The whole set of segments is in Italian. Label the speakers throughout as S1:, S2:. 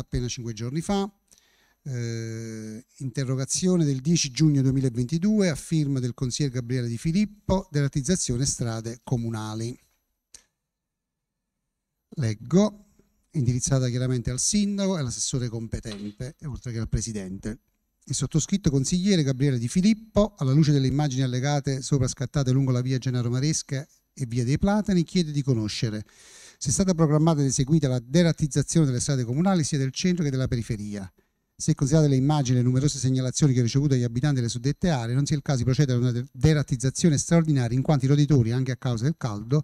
S1: appena cinque giorni fa, eh, interrogazione del 10 giugno 2022 a firma del consigliere Gabriele Di Filippo dell'atizzazione strade comunali. Leggo, indirizzata chiaramente al sindaco e all'assessore competente, oltre che al presidente. Il sottoscritto consigliere Gabriele Di Filippo, alla luce delle immagini allegate sopra scattate lungo la via Gennaro Maresca e via dei Platani, chiede di conoscere se è stata programmata ed eseguita la derattizzazione delle strade comunali sia del centro che della periferia. Se considerate le immagini e le numerose segnalazioni che ho ricevuto dagli abitanti delle suddette aree, non sia il caso di procedere a una derattizzazione straordinaria in quanto i roditori, anche a causa del caldo,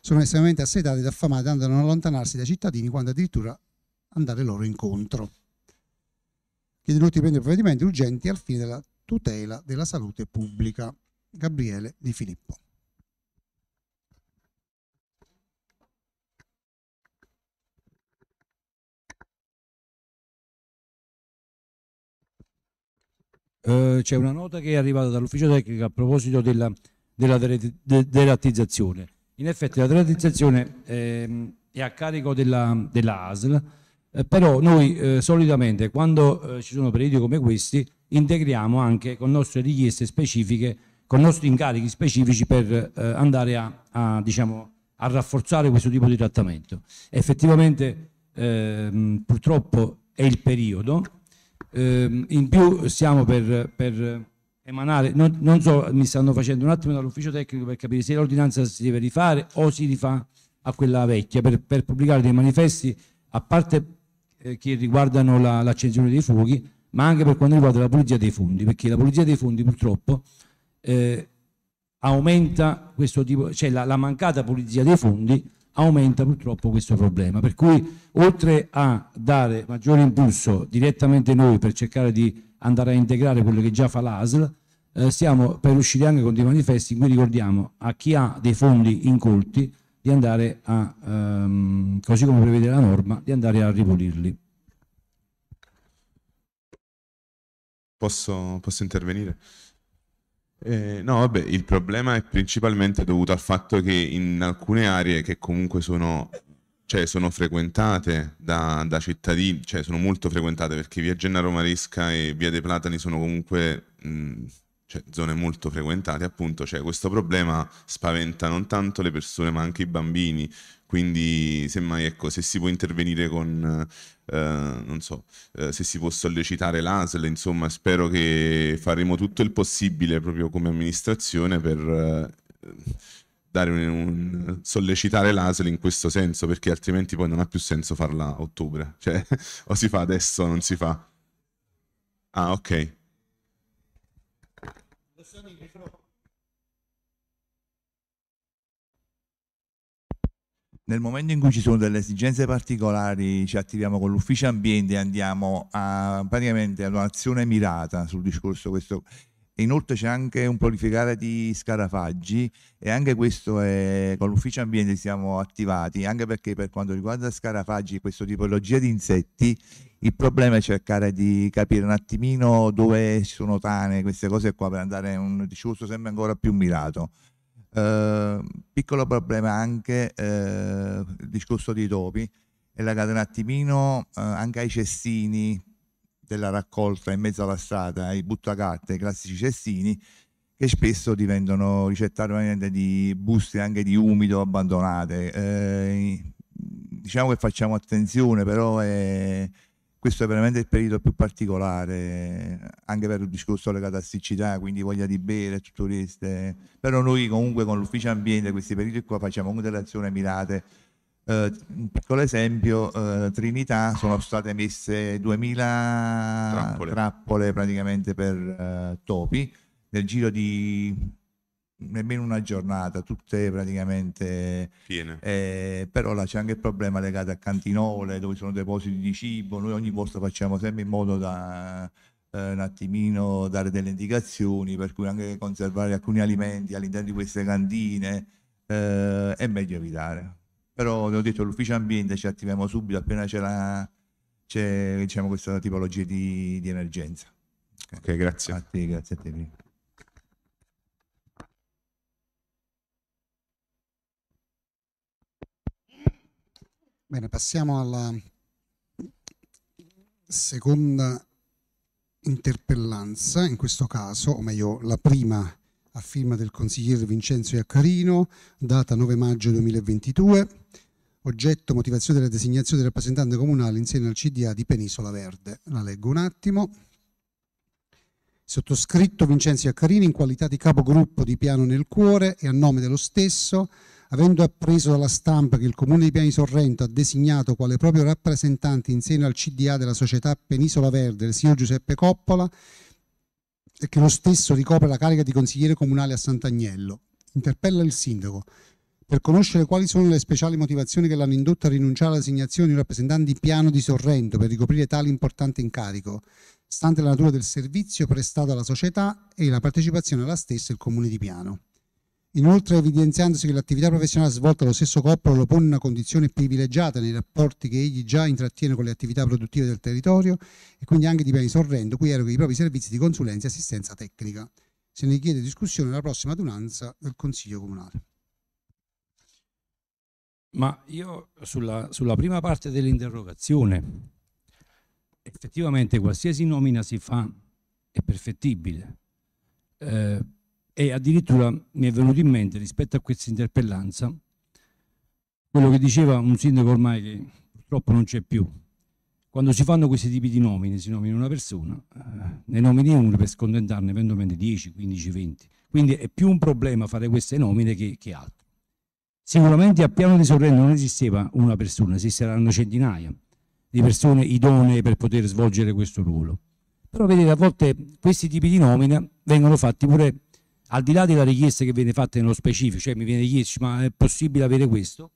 S1: sono estremamente assetati ed affamati, andando a non allontanarsi dai cittadini quando addirittura andare loro incontro. Chiedo inoltre di prendere provvedimenti urgenti al fine della tutela della salute pubblica. Gabriele Di Filippo.
S2: Eh, c'è una nota che è arrivata dall'ufficio tecnico a proposito della, della derattizzazione. In effetti la derattizzazione eh, è a carico della, della ASL, eh, però noi eh, solitamente quando eh, ci sono periodi come questi integriamo anche con nostre richieste specifiche, con nostri incarichi specifici per andare a, a, diciamo, a, rafforzare questo tipo di trattamento. Effettivamente ehm, purtroppo è il periodo, eh, in più stiamo per, per emanare, non, non, so, mi stanno facendo un attimo dall'ufficio tecnico per capire se l'ordinanza si deve rifare o si rifà a quella vecchia per, per pubblicare dei manifesti, a parte eh, che riguardano la, l'accensione dei fuochi, ma anche per quanto riguarda la pulizia dei fondi, perché la pulizia dei fondi purtroppo eh, aumenta questo tipo, cioè la, la mancata pulizia dei fondi aumenta purtroppo questo problema. Per cui oltre a dare maggiore impulso direttamente noi per cercare di andare a integrare quello che già fa l'ASL, eh, stiamo per uscire anche con dei manifesti in cui ricordiamo a chi ha dei fondi incolti di andare a, ehm, così come prevede la norma, di andare a ripulirli.
S3: Posso, posso intervenire? Eh, no, vabbè, il problema è principalmente dovuto al fatto che in alcune
S4: aree che comunque sono, cioè, sono frequentate da, da, cittadini, cioè sono molto frequentate perché via Gennaro Maresca e via dei Platani sono comunque mh,
S3: cioè zone molto frequentate, appunto, cioè, questo problema spaventa non tanto le persone ma anche i bambini. Quindi, semmai, ecco, se si può intervenire con, eh, non so, eh, se si può sollecitare l'ASL, insomma, spero che faremo tutto il possibile proprio come amministrazione per eh, un, un, sollecitare l'ASL in questo senso, perché altrimenti poi non ha più senso farla a ottobre. Cioè, o si fa adesso o non si fa. Ah, ok.
S4: nel momento in cui ci sono delle esigenze particolari ci attiviamo con l'ufficio ambiente e andiamo a, praticamente ad un'azione mirata sul discorso questo. Inoltre c'è anche un prolificare di scarafaggi e anche questo è, con l'ufficio ambiente siamo attivati, anche perché per quanto riguarda scarafaggi e questa tipologia di insetti, il problema è cercare di capire un attimino dove sono tane, queste cose qua, per andare a un discorso sempre ancora più mirato. Ehm, piccolo problema anche eh, il discorso dei topi è legato un attimino eh, anche ai cestini della raccolta in mezzo alla strada, ai buttacarte, ai classici cestini che spesso diventano ricettatori di buste anche di umido abbandonate. Ehm, diciamo che facciamo attenzione, però è questo è veramente il periodo più particolare, anche per il discorso legato a siccità, quindi voglia di bere e tutto questo. Però noi comunque con l'ufficio ambiente questi periodi qua facciamo delle azioni mirate. Eh, un piccolo esempio, eh, Trinità sono state messe 2000 trappole, trappole praticamente per eh, topi nel giro di nemmeno una giornata, tutte praticamente piene. Eh, però là c'è anche il problema legato a cantinole dove sono depositi di cibo, noi ogni volta facciamo sempre in modo da eh, un attimino dare delle indicazioni, per cui anche conservare alcuni alimenti all'interno di queste cantine eh, è meglio evitare. Però vi ho detto l'ufficio ambiente ci attiviamo subito appena c'è, la, c'è diciamo, questa tipologia di, di emergenza. Ok, grazie. A te, grazie a te.
S1: Bene, passiamo alla seconda interpellanza, in questo caso, o meglio la prima a firma del consigliere Vincenzo Iaccarino, data 9 maggio 2022, oggetto motivazione della designazione del rappresentante comunale insieme al CDA di Penisola Verde. La leggo un attimo. Sottoscritto Vincenzo Iaccarino in qualità di capogruppo di Piano nel Cuore e a nome dello stesso avendo appreso dalla stampa che il Comune di Piani Sorrento ha designato quale proprio rappresentante in seno al CDA della società Penisola Verde il signor Giuseppe Coppola e che lo stesso ricopre la carica di consigliere comunale a Sant'Agnello, interpella il sindaco per conoscere quali sono le speciali motivazioni che l'hanno indotto a rinunciare alla designazione di un rappresentante di piano di Sorrento per ricoprire tale importante incarico, stante la natura del servizio prestato alla società e la partecipazione alla stessa il comune di piano. Inoltre, evidenziandosi che l'attività professionale svolta dallo stesso Coppolo lo pone in una condizione privilegiata nei rapporti che egli già intrattiene con le attività produttive del territorio e quindi anche di beni sorrendo cui eroga i propri servizi di consulenza e assistenza tecnica. Se ne chiede discussione alla prossima adunanza del Consiglio Comunale.
S2: Ma io sulla, sulla prima parte dell'interrogazione, effettivamente qualsiasi nomina si fa è perfettibile. Eh, e addirittura mi è venuto in mente rispetto a questa interpellanza quello che diceva un sindaco ormai che purtroppo non c'è più. Quando si fanno questi tipi di nomine, si nomina una persona, eh, ne nomini uno per scontentarne eventualmente 10, 15, 20. Quindi è più un problema fare queste nomine che, che altro. Sicuramente a Piano di Sorrento non esisteva una persona, esisteranno centinaia di persone idonee per poter svolgere questo ruolo. Però vedete, a volte questi tipi di nomine vengono fatti pure al di là della richiesta che viene fatta nello specifico, cioè mi viene chiesto ma è possibile avere questo,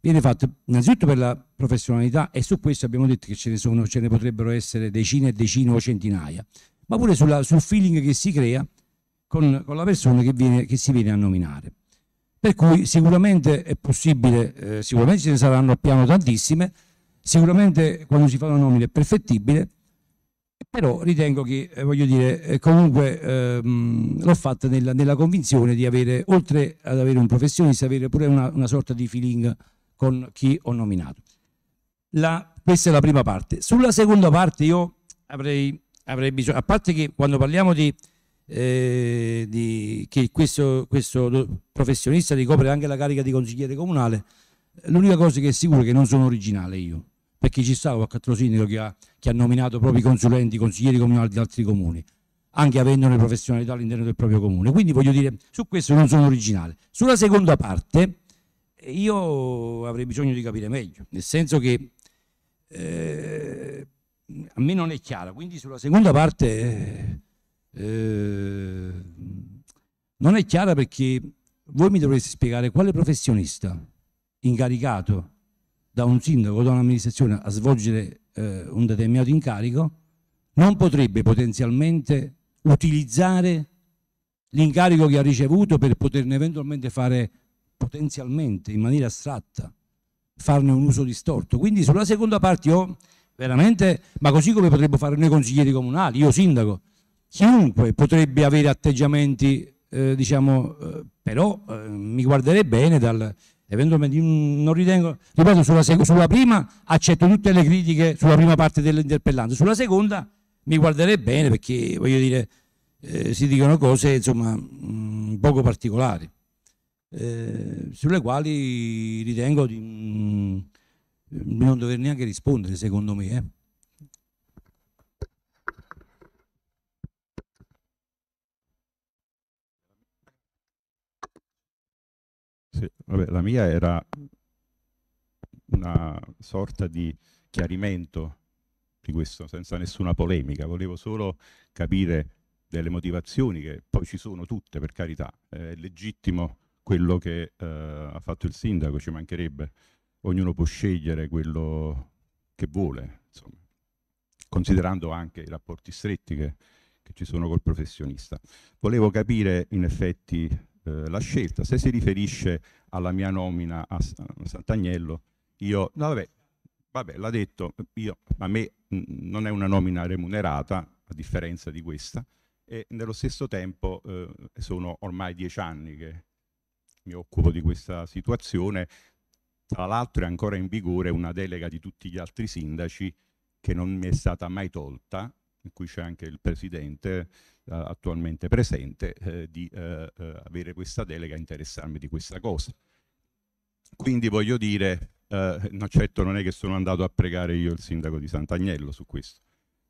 S2: viene fatto innanzitutto per la professionalità e su questo abbiamo detto che ce ne, sono, ce ne potrebbero essere decine e decine o centinaia, ma pure sulla, sul feeling che si crea con, con la persona che, viene, che, si viene a nominare. Per cui sicuramente è possibile, eh, sicuramente ce ne saranno piano tantissime, sicuramente quando si fa una nomina è perfettibile, però ritengo che, eh, voglio dire, eh, comunque ehm, l'ho fatta nella, nella, convinzione di avere, oltre ad avere un professionista, avere pure una, una sorta di feeling con chi ho nominato. La, questa è la prima parte. Sulla seconda parte io avrei, avrei bisogno, a parte che quando parliamo di, eh, di che questo, questo, professionista ricopre anche la carica di consigliere comunale, l'unica cosa che è sicura è che non sono originale io perché ci sta qualche trosinico che ha, che ha nominato propri consulenti, consiglieri comunali di altri comuni, anche avendo le professionalità all'interno del proprio comune. Quindi voglio dire, su questo non sono originale. Sulla seconda parte io avrei bisogno di capire meglio, nel senso che eh, a me non è chiara, quindi sulla seconda parte eh, non è chiara perché voi mi dovreste spiegare quale professionista incaricato da un sindaco o da un'amministrazione a svolgere eh, un determinato incarico, non potrebbe potenzialmente utilizzare l'incarico che ha ricevuto per poterne eventualmente fare potenzialmente in maniera astratta, farne un uso distorto. Quindi sulla seconda parte io veramente, ma così come potrebbero fare noi consiglieri comunali, io sindaco, chiunque potrebbe avere atteggiamenti, eh, diciamo, eh, però eh, mi guarderei bene dal, eventualmente non ritengo, ripeto, sulla, sulla, prima accetto tutte le critiche sulla prima parte dell'interpellante, sulla seconda mi guarderei bene perché voglio dire eh, si dicono cose insomma mh, mm, poco particolari eh, sulle quali ritengo di, mh, mm, di, non dover neanche rispondere secondo me eh.
S3: Vabbè, la mia era una sorta di chiarimento di questo, senza nessuna polemica. Volevo solo capire delle motivazioni, che poi ci sono tutte, per carità. È legittimo quello che eh, ha fatto il sindaco, ci mancherebbe. Ognuno può scegliere quello che vuole, insomma. considerando anche i rapporti stretti che, che ci sono col professionista. Volevo capire in effetti eh, la scelta. Se si riferisce alla mia nomina a Sant'Agnello, io, vabbè, vabbè l'ha detto, io, a me mh, non è una nomina remunerata, a differenza di questa, e nello stesso tempo eh, sono ormai dieci anni che mi occupo di questa situazione, tra l'altro è ancora in vigore una delega di tutti gli altri sindaci che non mi è stata mai tolta in cui c'è anche il presidente eh, attualmente presente, eh, di eh, eh, avere questa delega e interessarmi di questa cosa. Quindi voglio dire, eh, certo non è che sono andato a pregare io il sindaco di Sant'Agnello su questo,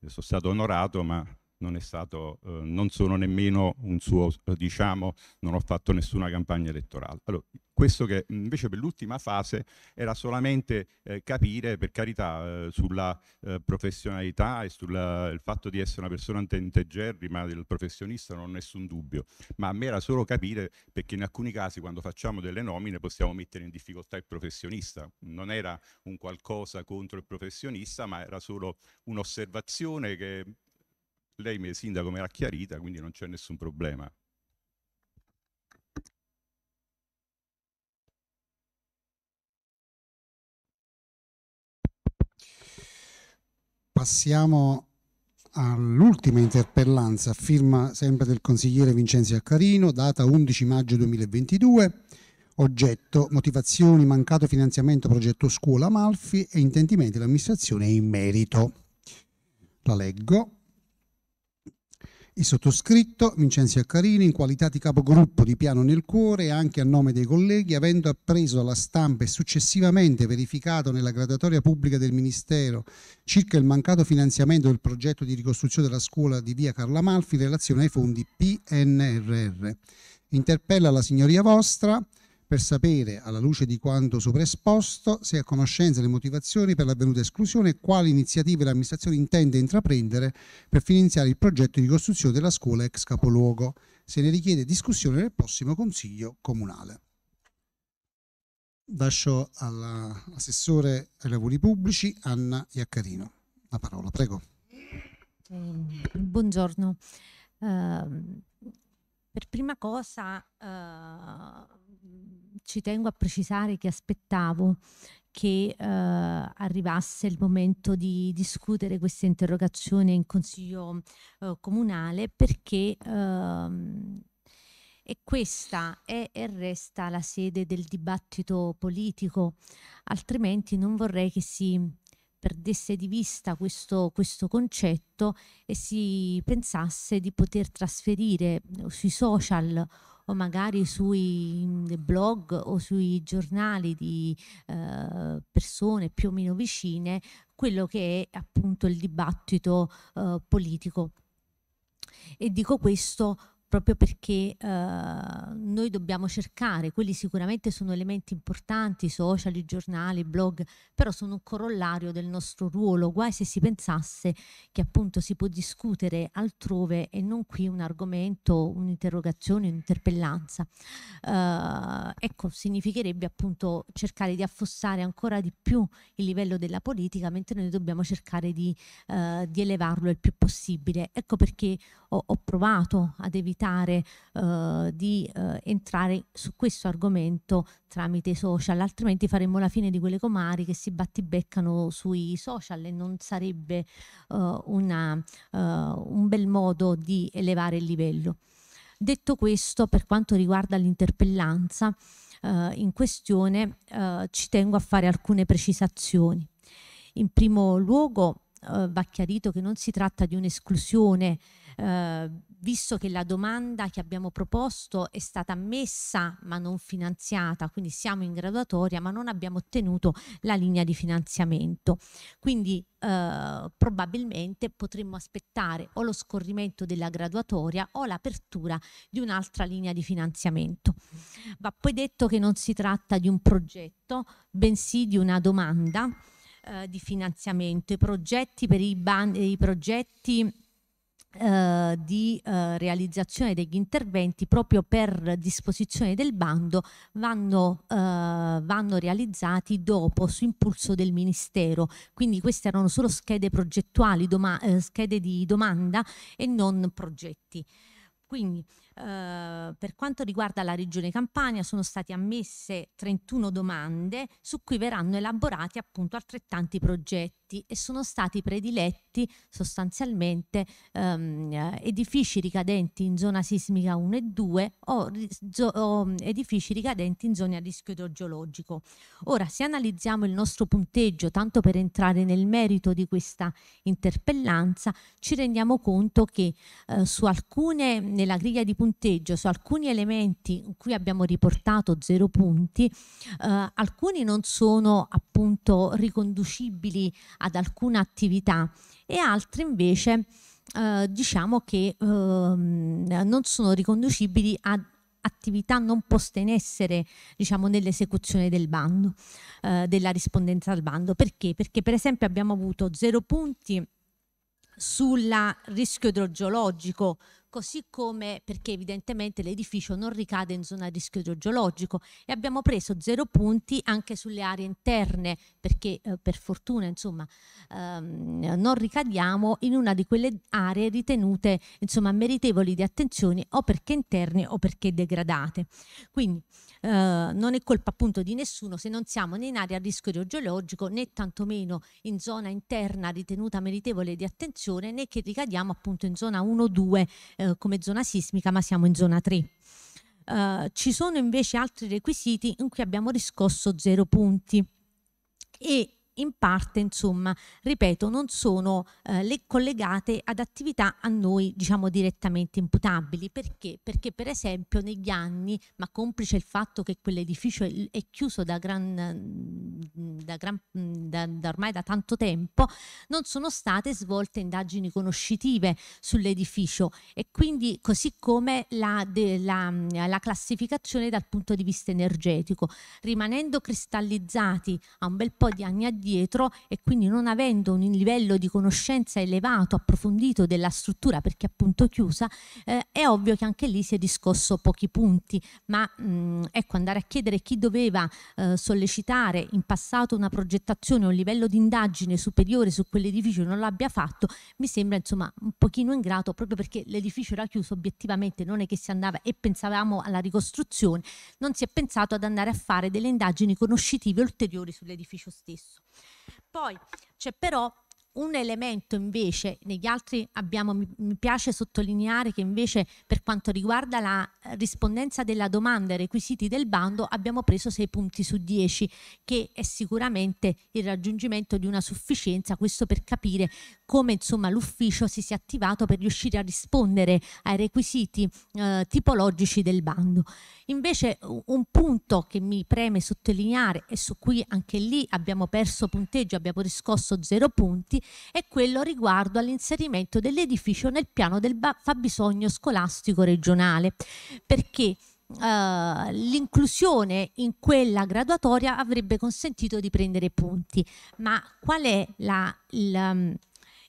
S3: sono stato onorato ma non, stato, eh, non sono nemmeno un suo, eh, diciamo, non ho fatto nessuna campagna elettorale. Allora, questo che invece per l'ultima fase era solamente eh, capire, per carità, eh, sulla eh, professionalità e sul fatto di essere una persona integerrima del professionista non ho nessun dubbio, ma a me era solo capire perché in alcuni casi quando facciamo delle nomine possiamo mettere in difficoltà il professionista, non era un qualcosa contro il professionista, ma era solo un'osservazione che lei, mi sindaco, me l'ha chiarita, quindi non c'è nessun problema.
S1: Passiamo all'ultima interpellanza, firma sempre del consigliere Vincenzo Accarino, data 11 maggio 2022, oggetto motivazioni mancato finanziamento progetto scuola Amalfi e intendimenti dell'amministrazione in merito. La leggo. Il sottoscritto, Vincenzo Accarini, in qualità di capogruppo di Piano nel Cuore e anche a nome dei colleghi, avendo appreso alla stampa e successivamente verificato nella gradatoria pubblica del Ministero circa il mancato finanziamento del progetto di ricostruzione della scuola di via Carla Malfi in relazione ai fondi PNRR. Interpella la signoria vostra per sapere, alla luce di quanto sopraesposto, se a conoscenza le motivazioni per l'avvenuta esclusione e quali iniziative l'amministrazione intende intraprendere per finanziare il progetto di costruzione della scuola ex capoluogo. Se ne richiede discussione nel prossimo Consiglio Comunale. Lascio all'assessore ai lavori pubblici Anna Iaccarino. La parola,
S5: prego. Ehm, buongiorno. Uh, per prima cosa uh, ci tengo a precisare che aspettavo che eh, arrivasse il momento di discutere questa interrogazione in consiglio eh, comunale perché ehm, e questa è e resta la sede del dibattito politico, altrimenti non vorrei che si perdesse di vista questo, questo concetto e si pensasse di poter trasferire sui social o magari sui blog o sui giornali di eh, persone più o meno vicine quello che è appunto il dibattito eh, politico. E dico questo proprio perché eh, noi dobbiamo cercare, quelli sicuramente sono elementi importanti, social, giornali, blog, però sono un corollario del nostro ruolo, guai se si pensasse che appunto si può discutere altrove e non qui un argomento, un'interrogazione, un'interpellanza. Eh, ecco, significherebbe appunto cercare di affossare ancora di più il livello della politica, mentre noi dobbiamo cercare di, eh, di elevarlo il più possibile. Ecco perché ho, ho provato ad evitare evitare eh, di eh, entrare su questo argomento tramite i social, altrimenti faremmo la fine di quelle comari che si battibeccano sui social e non sarebbe eh, una, eh, un bel modo di elevare il livello. Detto questo, per quanto riguarda l'interpellanza eh, in questione, eh, ci tengo a fare alcune precisazioni. In primo luogo, eh, va chiarito che non si tratta di un'esclusione eh, visto che la domanda che abbiamo proposto è stata ammessa ma non finanziata, quindi siamo in graduatoria ma non abbiamo ottenuto la linea di finanziamento. Quindi eh, probabilmente potremmo aspettare o lo scorrimento della graduatoria o l'apertura di un'altra linea di finanziamento. Va poi detto che non si tratta di un progetto, bensì di una domanda eh, di finanziamento. I progetti per i, i progetti eh, di eh, realizzazione degli interventi proprio per disposizione del bando vanno, eh, vanno, realizzati dopo su impulso del Ministero. Quindi queste erano solo schede progettuali, eh, schede di domanda e non progetti. Quindi eh, per quanto riguarda la Regione Campania sono state ammesse 31 domande su cui verranno elaborati appunto altrettanti progetti e sono stati prediletti sostanzialmente ehm, edifici ricadenti in zona sismica 1 e 2 o, o mm, edifici ricadenti in zone a rischio idrogeologico. Ora, se analizziamo il nostro punteggio, tanto per entrare nel merito di questa interpellanza, ci rendiamo conto che eh, su alcune, nella griglia di punteggio, punteggio su alcuni elementi in cui abbiamo riportato zero punti, eh, alcuni non sono appunto riconducibili ad alcuna attività e altri invece eh, diciamo che ehm, non sono riconducibili ad attività non poste in essere diciamo, nell'esecuzione del bando, eh, della rispondenza al bando. Perché? Perché per esempio abbiamo avuto zero punti sul rischio idrogeologico così come perché evidentemente l'edificio non ricade in zona a rischio idrogeologico e abbiamo preso zero punti anche sulle aree interne perché eh, per fortuna insomma ehm, non ricadiamo in una di quelle aree ritenute insomma meritevoli di attenzione o perché interne o perché degradate. Quindi eh, non è colpa appunto di nessuno se non siamo né in area a rischio idrogeologico né tantomeno in zona interna ritenuta meritevole di attenzione né che ricadiamo appunto in zona 1-2 eh, come zona sismica, ma siamo in zona 3. Eh, ci sono invece altri requisiti in cui abbiamo riscosso 0 punti e in parte, insomma, ripeto, non sono eh, collegate ad attività a noi, diciamo, direttamente imputabili. Perché? Perché, per esempio, negli anni, ma complice il fatto che quell'edificio è, è chiuso da, gran, mm, da, gran, mm, da, da, ormai da tanto tempo, non sono state svolte indagini conoscitive sull'edificio e quindi così come la, de, la, mm, la classificazione dal punto di vista energetico, rimanendo cristallizzati a un bel po' di anni addietro, dietro e quindi non avendo un livello di conoscenza elevato, approfondito della struttura perché appunto chiusa, eh, è ovvio che anche lì si è discosso pochi punti, ma mh, mm, ecco andare a chiedere chi doveva eh, sollecitare in passato una progettazione o un livello di indagine superiore su quell'edificio non l'abbia fatto, mi sembra insomma un pochino ingrato proprio perché l'edificio era chiuso obiettivamente, non è che si andava e pensavamo alla ricostruzione, non si è pensato ad andare a fare delle indagini conoscitive ulteriori sull'edificio stesso. Poi c'è però un elemento invece, negli altri abbiamo, mi piace sottolineare che invece per quanto riguarda la rispondenza della domanda ai requisiti del bando abbiamo preso 6 punti su 10 che è sicuramente il raggiungimento di una sufficienza, questo per capire come insomma, l'ufficio si sia attivato per riuscire a rispondere ai requisiti eh, tipologici del bando. Invece un punto che mi preme sottolineare e su cui anche lì abbiamo perso punteggio, abbiamo riscosso 0 punti, è quello riguardo all'inserimento dell'edificio nel piano del fabbisogno scolastico regionale, perché Uh, l'inclusione in quella graduatoria avrebbe consentito di prendere punti. Ma qual è la, il,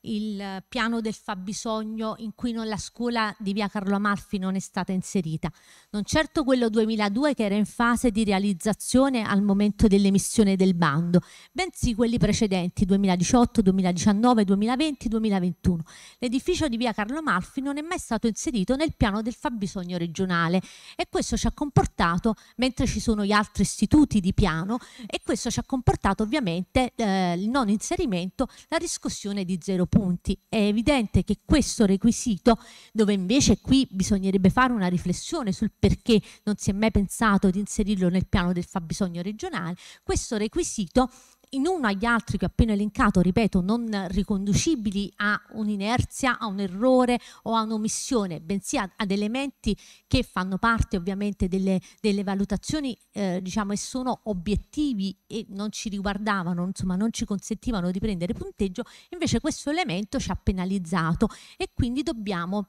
S5: il eh, piano del fabbisogno in cui la scuola di via Carlo Amalfi non è stata inserita, non certo quello 2002 che era in fase di realizzazione al momento dell'emissione del bando, bensì quelli precedenti 2018, 2019, 2020, 2021. L'edificio di via Carlo Amalfi non è mai stato inserito nel piano del fabbisogno regionale e questo ci ha comportato, mentre ci sono gli altri istituti di piano, e questo ci ha comportato ovviamente eh, il non inserimento, la riscossione di 0 punti. È evidente che questo requisito, dove invece qui bisognerebbe fare una riflessione sul perché non si è mai pensato di inserirlo nel piano del fabbisogno regionale, questo requisito in uno agli altri che ho appena elencato, ripeto, non riconducibili a un'inerzia, a un errore o a un'omissione, bensì ad, ad elementi che fanno parte ovviamente delle, delle valutazioni, eh, diciamo, e sono obiettivi e non ci riguardavano, insomma, non ci consentivano di prendere punteggio, invece questo elemento ci ha penalizzato e quindi dobbiamo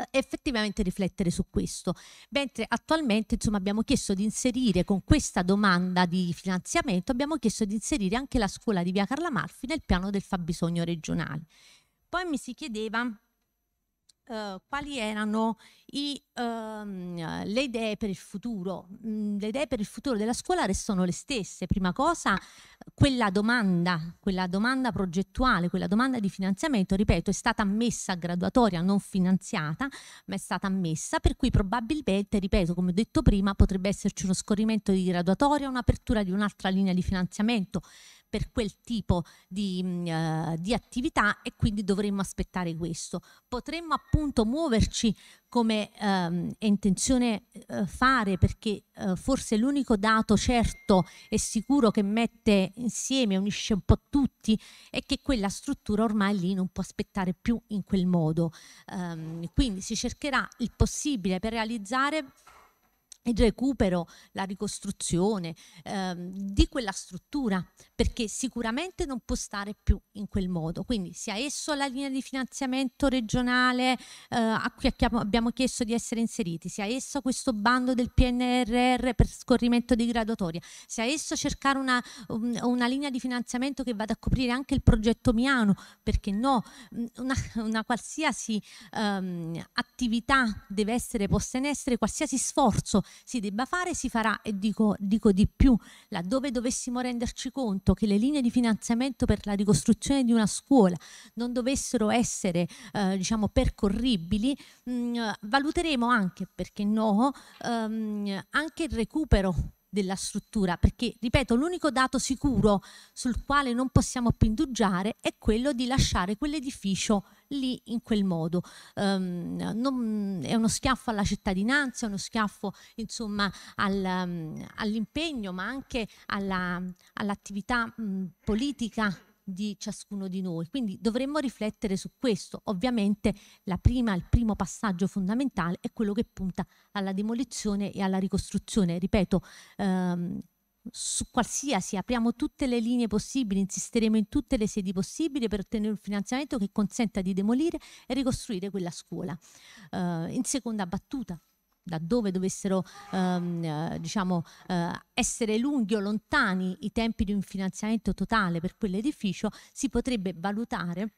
S5: eh, effettivamente riflettere su questo. Mentre attualmente insomma, abbiamo chiesto di inserire con questa domanda di finanziamento, abbiamo chiesto di inserire anche la scuola di Via Carla Malfi nel piano del fabbisogno regionale. Poi mi si chiedeva eh, quali erano i, ehm, le idee per il futuro. Mm, le idee per il futuro della scuola restano le stesse. Prima cosa, quella domanda, quella domanda progettuale, quella domanda di finanziamento, ripeto, è stata ammessa a graduatoria, non finanziata, ma è stata ammessa, per cui probabilmente, ripeto, come ho detto prima, potrebbe esserci uno scorrimento di graduatoria, un'apertura di un'altra linea di finanziamento per quel tipo di, uh, di attività e quindi dovremmo aspettare questo. Potremmo appunto muoverci come um, è intenzione uh, fare perché uh, forse l'unico dato certo e sicuro che mette insieme, unisce un po' tutti, è che quella struttura ormai lì non può aspettare più in quel modo. Um, quindi si cercherà il possibile per realizzare il recupero, la ricostruzione eh, di quella struttura, perché sicuramente non può stare più in quel modo. Quindi sia esso la linea di finanziamento regionale eh, a cui abbiamo chiesto di essere inseriti, sia esso questo bando del PNRR per scorrimento di graduatoria, sia esso cercare una, una linea di finanziamento che vada a coprire anche il progetto Miano, perché no, una, una qualsiasi ehm, attività deve essere posta in essere, qualsiasi sforzo si debba fare, si farà e dico, dico di più, laddove dovessimo renderci conto che le linee di finanziamento per la ricostruzione di una scuola non dovessero essere eh, diciamo, percorribili, mh, mm, valuteremo anche, perché no, ehm, anche il recupero della struttura, perché, ripeto, l'unico dato sicuro sul quale non possiamo più indugiare è quello di lasciare quell'edificio lì in quel modo. Um, non, è uno schiaffo alla cittadinanza, è uno schiaffo insomma, al, um, all'impegno, ma anche alla, all'attività mh, politica di ciascuno di noi. Quindi dovremmo riflettere su questo. Ovviamente prima, il primo passaggio fondamentale è quello che punta alla demolizione e alla ricostruzione. Ripeto, ehm, su qualsiasi, apriamo tutte le linee possibili, insisteremo in tutte le sedi possibili per ottenere un finanziamento che consenta di demolire e ricostruire quella scuola. Eh, in seconda battuta, laddove dovessero ehm, eh, diciamo, eh, essere lunghi o lontani i tempi di un finanziamento totale per quell'edificio, si potrebbe valutare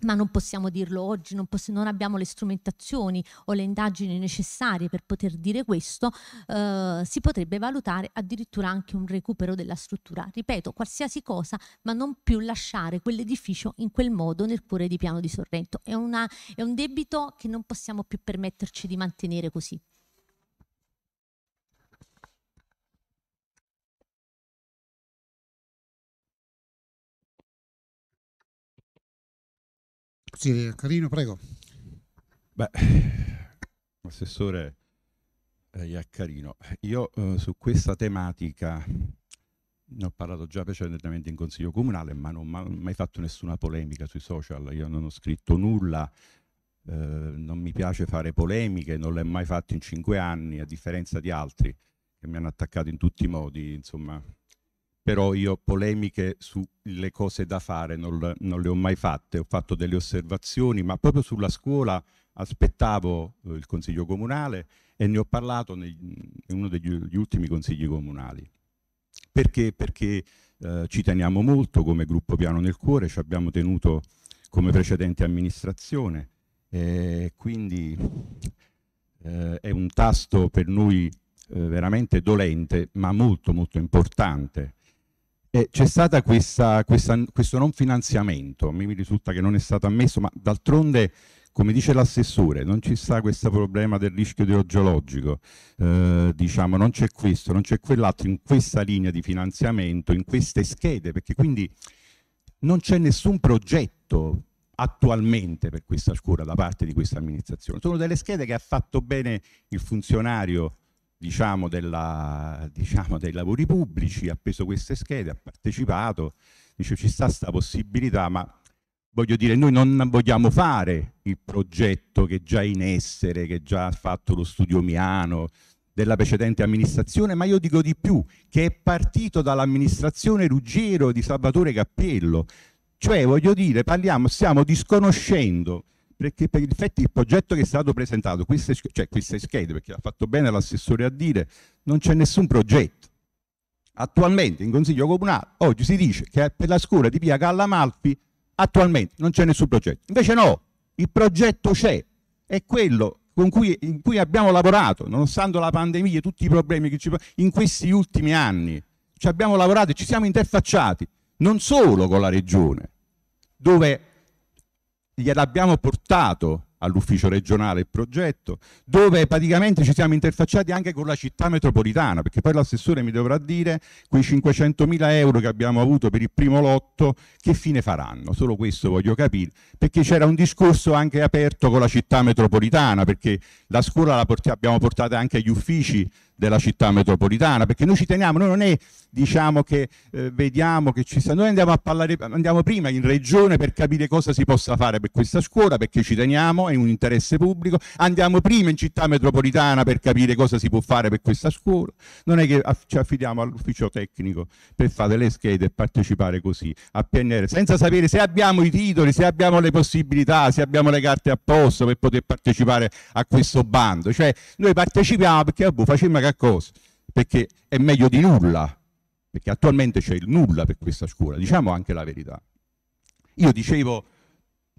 S5: ma non possiamo dirlo oggi, non, poss- non, abbiamo le strumentazioni o le indagini necessarie per poter dire questo, eh, si potrebbe valutare addirittura anche un recupero della struttura. Ripeto, qualsiasi cosa, ma non più lasciare quell'edificio in quel modo nel cuore di Piano di Sorrento. È, una, è un debito che non possiamo più permetterci di mantenere così.
S3: Grazie, Carino, prego. Beh, assessore Iaccarino, eh, io eh, su questa tematica ne ho parlato già precedentemente in Consiglio Comunale, ma non ho ma, mai fatto nessuna polemica sui social, io non ho scritto nulla, eh, non mi piace fare polemiche, non le mai fatto in cinque anni, a differenza di altri che mi hanno attaccato in tutti i modi, insomma però io polemiche sulle cose da fare non, non, le ho mai fatte, ho fatto delle osservazioni, ma proprio sulla scuola aspettavo eh, il Consiglio Comunale e ne ho parlato nei, in uno degli ultimi Consigli Comunali. Perché? Perché eh, ci teniamo molto come gruppo Piano nel Cuore, ci abbiamo tenuto come precedente amministrazione, eh, quindi eh, è un tasto per noi eh, veramente dolente, ma molto molto importante eh, c'è stato questo non finanziamento, a me mi risulta che non è stato ammesso, ma d'altronde come dice l'assessore, non ci sta questo problema del rischio idrogeologico, eh, diciamo, non c'è questo, non c'è quell'altro in questa linea di finanziamento, in queste schede, perché quindi non c'è nessun progetto attualmente per questa scuola da parte di questa amministrazione. Sono delle schede che ha fatto bene il funzionario diciamo, della, diciamo, dei lavori pubblici, ha preso queste schede, ha partecipato, dice ci sta questa possibilità, ma voglio dire, noi non vogliamo fare il progetto che è già in essere, che già ha fatto lo studio Miano della precedente amministrazione, ma io dico di più, che è partito dall'amministrazione Ruggero di Salvatore Cappiello. Cioè, voglio dire, parliamo, stiamo disconoscendo perché per effetti il progetto che è stato presentato, queste, cioè queste schede, perché ha fatto bene l'assessore a dire, non c'è nessun progetto. Attualmente in Consiglio Comunale oggi si dice che per la scuola di Via Galla Malfi attualmente non c'è nessun progetto. Invece no, il progetto c'è, è quello con cui, in cui abbiamo lavorato, nonostante la pandemia e tutti i problemi che ci sono, in questi ultimi anni. Ci abbiamo lavorato e ci siamo interfacciati, non solo con la Regione, dove gliel'abbiamo portato all'ufficio regionale il progetto, dove praticamente ci siamo interfacciati anche con la città metropolitana, perché poi l'assessore mi dovrà dire quei 500.000 euro che abbiamo avuto per il primo lotto che fine faranno, solo questo voglio capire, perché c'era un discorso anche aperto con la città metropolitana, perché la scuola la porti abbiamo portata anche agli uffici della città metropolitana, perché noi ci teniamo, noi non è diciamo che eh, vediamo che ci sta, noi andiamo a parlare, andiamo prima in regione per capire cosa si possa fare per questa scuola, perché ci teniamo in un interesse pubblico, andiamo prima in città metropolitana per capire cosa si può fare per questa scuola, non è che ci affidiamo all'ufficio tecnico per fare le schede e partecipare così a PNR, senza sapere se abbiamo i titoli, se abbiamo le possibilità, se abbiamo le carte a posto per poter partecipare a questo bando, cioè noi partecipiamo perché boh, facciamo che cosa? Perché è meglio di nulla, perché attualmente c'è il nulla per questa scuola, diciamo anche la verità. Io dicevo,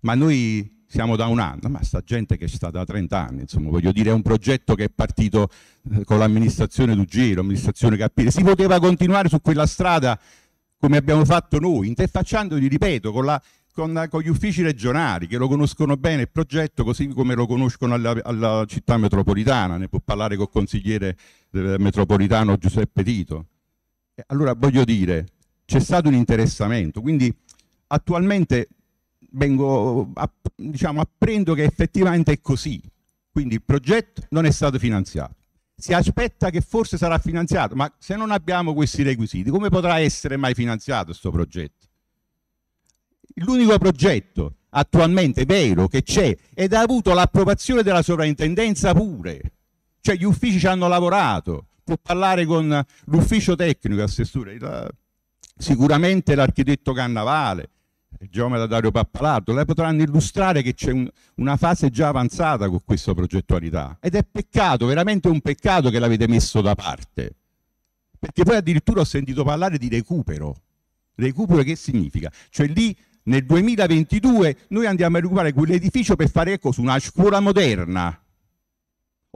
S3: ma noi siamo da un anno, ma sta gente che sta da 30 anni, insomma, voglio dire, è un progetto che è partito eh, con l'amministrazione Dugiro, l'amministrazione Capire, si poteva continuare su quella strada come abbiamo fatto noi, interfacciandoli, ripeto, con, la, con, con, gli uffici regionali che lo conoscono bene il progetto, così come lo conoscono alla, alla città metropolitana, ne può parlare col consigliere eh, metropolitano Giuseppe Tito. allora voglio dire, c'è stato un interessamento, quindi attualmente vengo, diciamo, apprendo che effettivamente è così. Quindi il progetto non è stato finanziato. Si aspetta che forse sarà finanziato, ma se non abbiamo questi requisiti, come potrà essere mai finanziato questo progetto? L'unico progetto attualmente vero che c'è ed ha avuto l'approvazione della sovrintendenza pure, cioè gli uffici ci hanno lavorato, può parlare con l'ufficio tecnico, assessore, sicuramente l'architetto Cannavale, il geometra da Dario Pappalardo, lei potranno illustrare che c'è un, una fase già avanzata con questa progettualità. Ed è peccato, veramente un peccato che l'avete messo da parte. Perché poi addirittura ho sentito parlare di recupero. Recupero che significa? Cioè lì nel 2022 noi andiamo a recuperare quell'edificio per fare ecco, su una scuola moderna.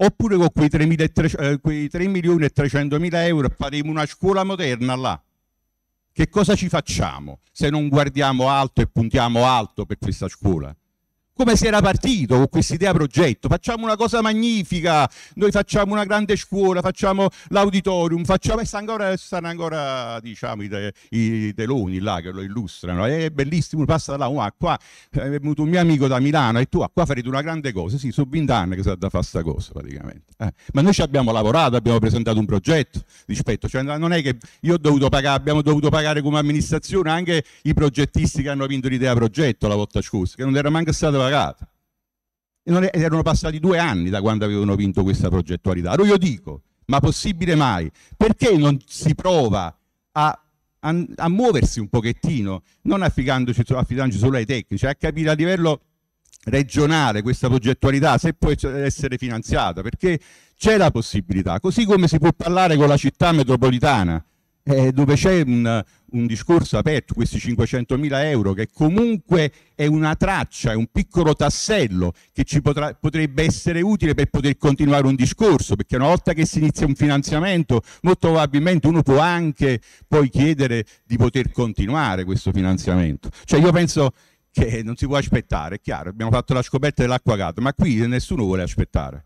S3: Oppure con quei 3 eh, milioni e 300 mila euro faremo una scuola moderna là che cosa ci facciamo se non guardiamo alto e puntiamo alto per questa scuola? come si era partito con quest'idea progetto, facciamo una cosa magnifica, noi facciamo una grande scuola, facciamo l'auditorium, facciamo e stanno ancora, stanno ancora diciamo, i, te, i, teloni là che lo illustrano, è bellissimo, passa da là, ah, qua è venuto un mio amico da Milano e tu ah, qua farete una grande cosa, sì, sono 20 anni che sa da fare questa cosa praticamente, eh, ma noi ci abbiamo lavorato, abbiamo presentato un progetto rispetto, cioè non è che io ho dovuto pagare, abbiamo dovuto pagare come amministrazione anche i progettisti che hanno vinto l'idea progetto la volta scorsa, che non era manco stata pagato. Ed erano passati due anni da quando avevano vinto questa progettualità. Allora io dico, ma possibile mai? Perché non si prova a, a, a muoversi un pochettino, non affidandoci, affidandoci solo ai tecnici, a capire a livello regionale questa progettualità, se può essere finanziata, perché c'è la possibilità, così come si può parlare con la città metropolitana, eh, dove c'è un, un discorso aperto, questi 500.000 euro, che comunque è una traccia, è un piccolo tassello che ci potrà, potrebbe essere utile per poter continuare un discorso, perché una volta che si inizia un finanziamento, molto probabilmente uno può anche poi chiedere di poter continuare questo finanziamento. Cioè io penso che non si può aspettare, è chiaro, abbiamo fatto la scoperta dell'acqua calda, ma qui nessuno vuole aspettare.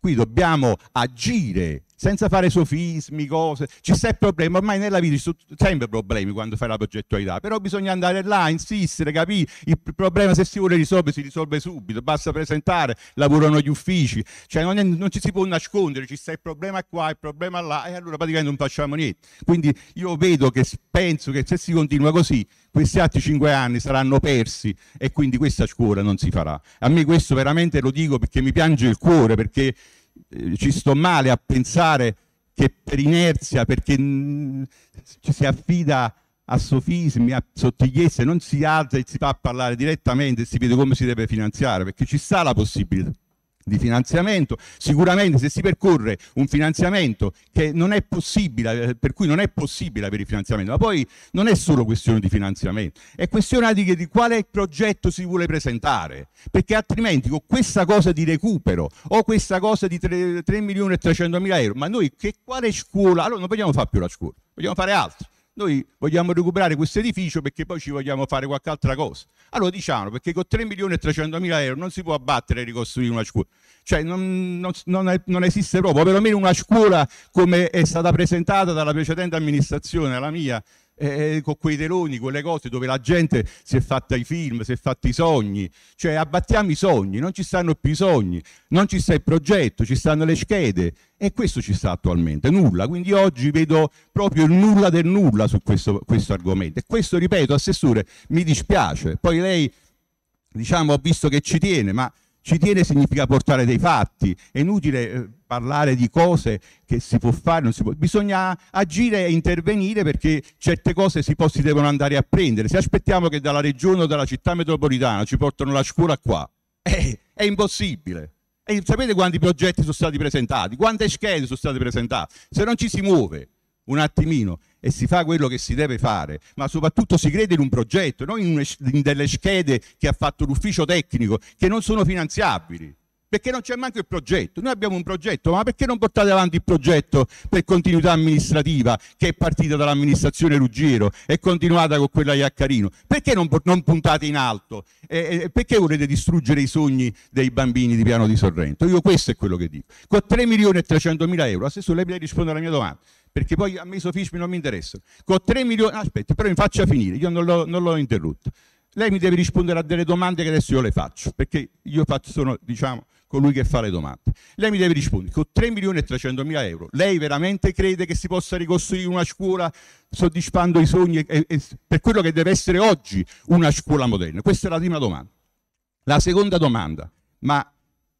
S3: Qui dobbiamo agire senza fare sofismi, cose. Ci sta il problema, ormai nella vita ci sono sempre problemi quando fai la progettualità, però bisogna andare là, insistere, capire. Il problema se si vuole risolvere si risolve subito, basta presentare, lavorano gli uffici, cioè non, è, non ci si può nascondere, ci sta il problema qua, il problema là e allora praticamente non facciamo niente. Quindi io vedo che penso che se si continua così questi altri cinque anni saranno persi e quindi questa scuola non si farà. A me questo veramente lo dico perché mi piange il cuore, perché eh, ci sto male a pensare che per inerzia, perché mm, ci si affida a sofismi, a sottigliezze, non si alza e si fa parlare direttamente e si vede come si deve finanziare, perché ci sta la possibilità di finanziamento. Sicuramente se si percorre un finanziamento che non è possibile, eh, per cui non è possibile avere il finanziamento, ma poi non è solo questione di finanziamento, è questione anche di quale progetto si vuole presentare, perché altrimenti con questa cosa di recupero o questa cosa di 3 milioni e 300 mila euro, ma noi che quale scuola? Allora non vogliamo fare più la scuola, vogliamo fare altro noi vogliamo recuperare questo edificio perché poi ci vogliamo fare qualche altra cosa. Allora diciamo, perché con 3 milioni e 300 mila euro non si può abbattere e ricostruire una scuola. Cioè non, non, non, è, non esiste proprio, perlomeno una scuola come è stata presentata dalla precedente amministrazione, la mia, eh, eh, con quei teloni, quelle cose dove la gente si è fatta i film, si è fatta i sogni, cioè abbattiamo i sogni, non ci stanno più i sogni, non ci sta il progetto, ci stanno le schede e questo ci sta attualmente, nulla, quindi oggi vedo proprio il nulla del nulla su questo, questo argomento e questo, ripeto, Assessore, mi dispiace, poi lei, diciamo, ho visto che ci tiene, ma ci tiene significa portare dei fatti, è inutile eh, parlare di cose che si può fare, non si può. Bisogna agire e intervenire perché certe cose si, può, si devono andare a prendere. Se aspettiamo che dalla regione o dalla città metropolitana ci portano la scuola qua, eh, è impossibile. E sapete quanti progetti sono stati presentati, quante schede sono state presentate? Se non ci si muove un attimino e si fa quello che si deve fare, ma soprattutto si crede in un progetto, non in, delle schede che ha fatto l'ufficio tecnico, che non sono finanziabili perché non c'è manco il progetto. Noi abbiamo un progetto, ma perché non portate avanti il progetto per continuità amministrativa che è partita dall'amministrazione Ruggero e continuata con quella Iaccarino? Perché non, non puntate in alto? E, e, perché volete distruggere i sogni dei bambini di Piano di Sorrento? Io questo è quello che dico. Con 3 milioni e 300 mila euro, assessore, lei mi deve rispondere alla mia domanda perché poi a me i sofismi non mi interessano. Con 3 milioni, aspetta, però mi faccia finire, io non l'ho, non l'ho interrotto. Lei mi deve rispondere a delle domande che adesso io le faccio, perché io faccio, sono, diciamo, colui che fa le domande. Lei mi deve rispondere, con 3 milioni e 300 mila euro, lei veramente crede che si possa ricostruire una scuola soddisfando i sogni e, e, per quello che deve essere oggi una scuola moderna? Questa è la prima domanda. La seconda domanda, ma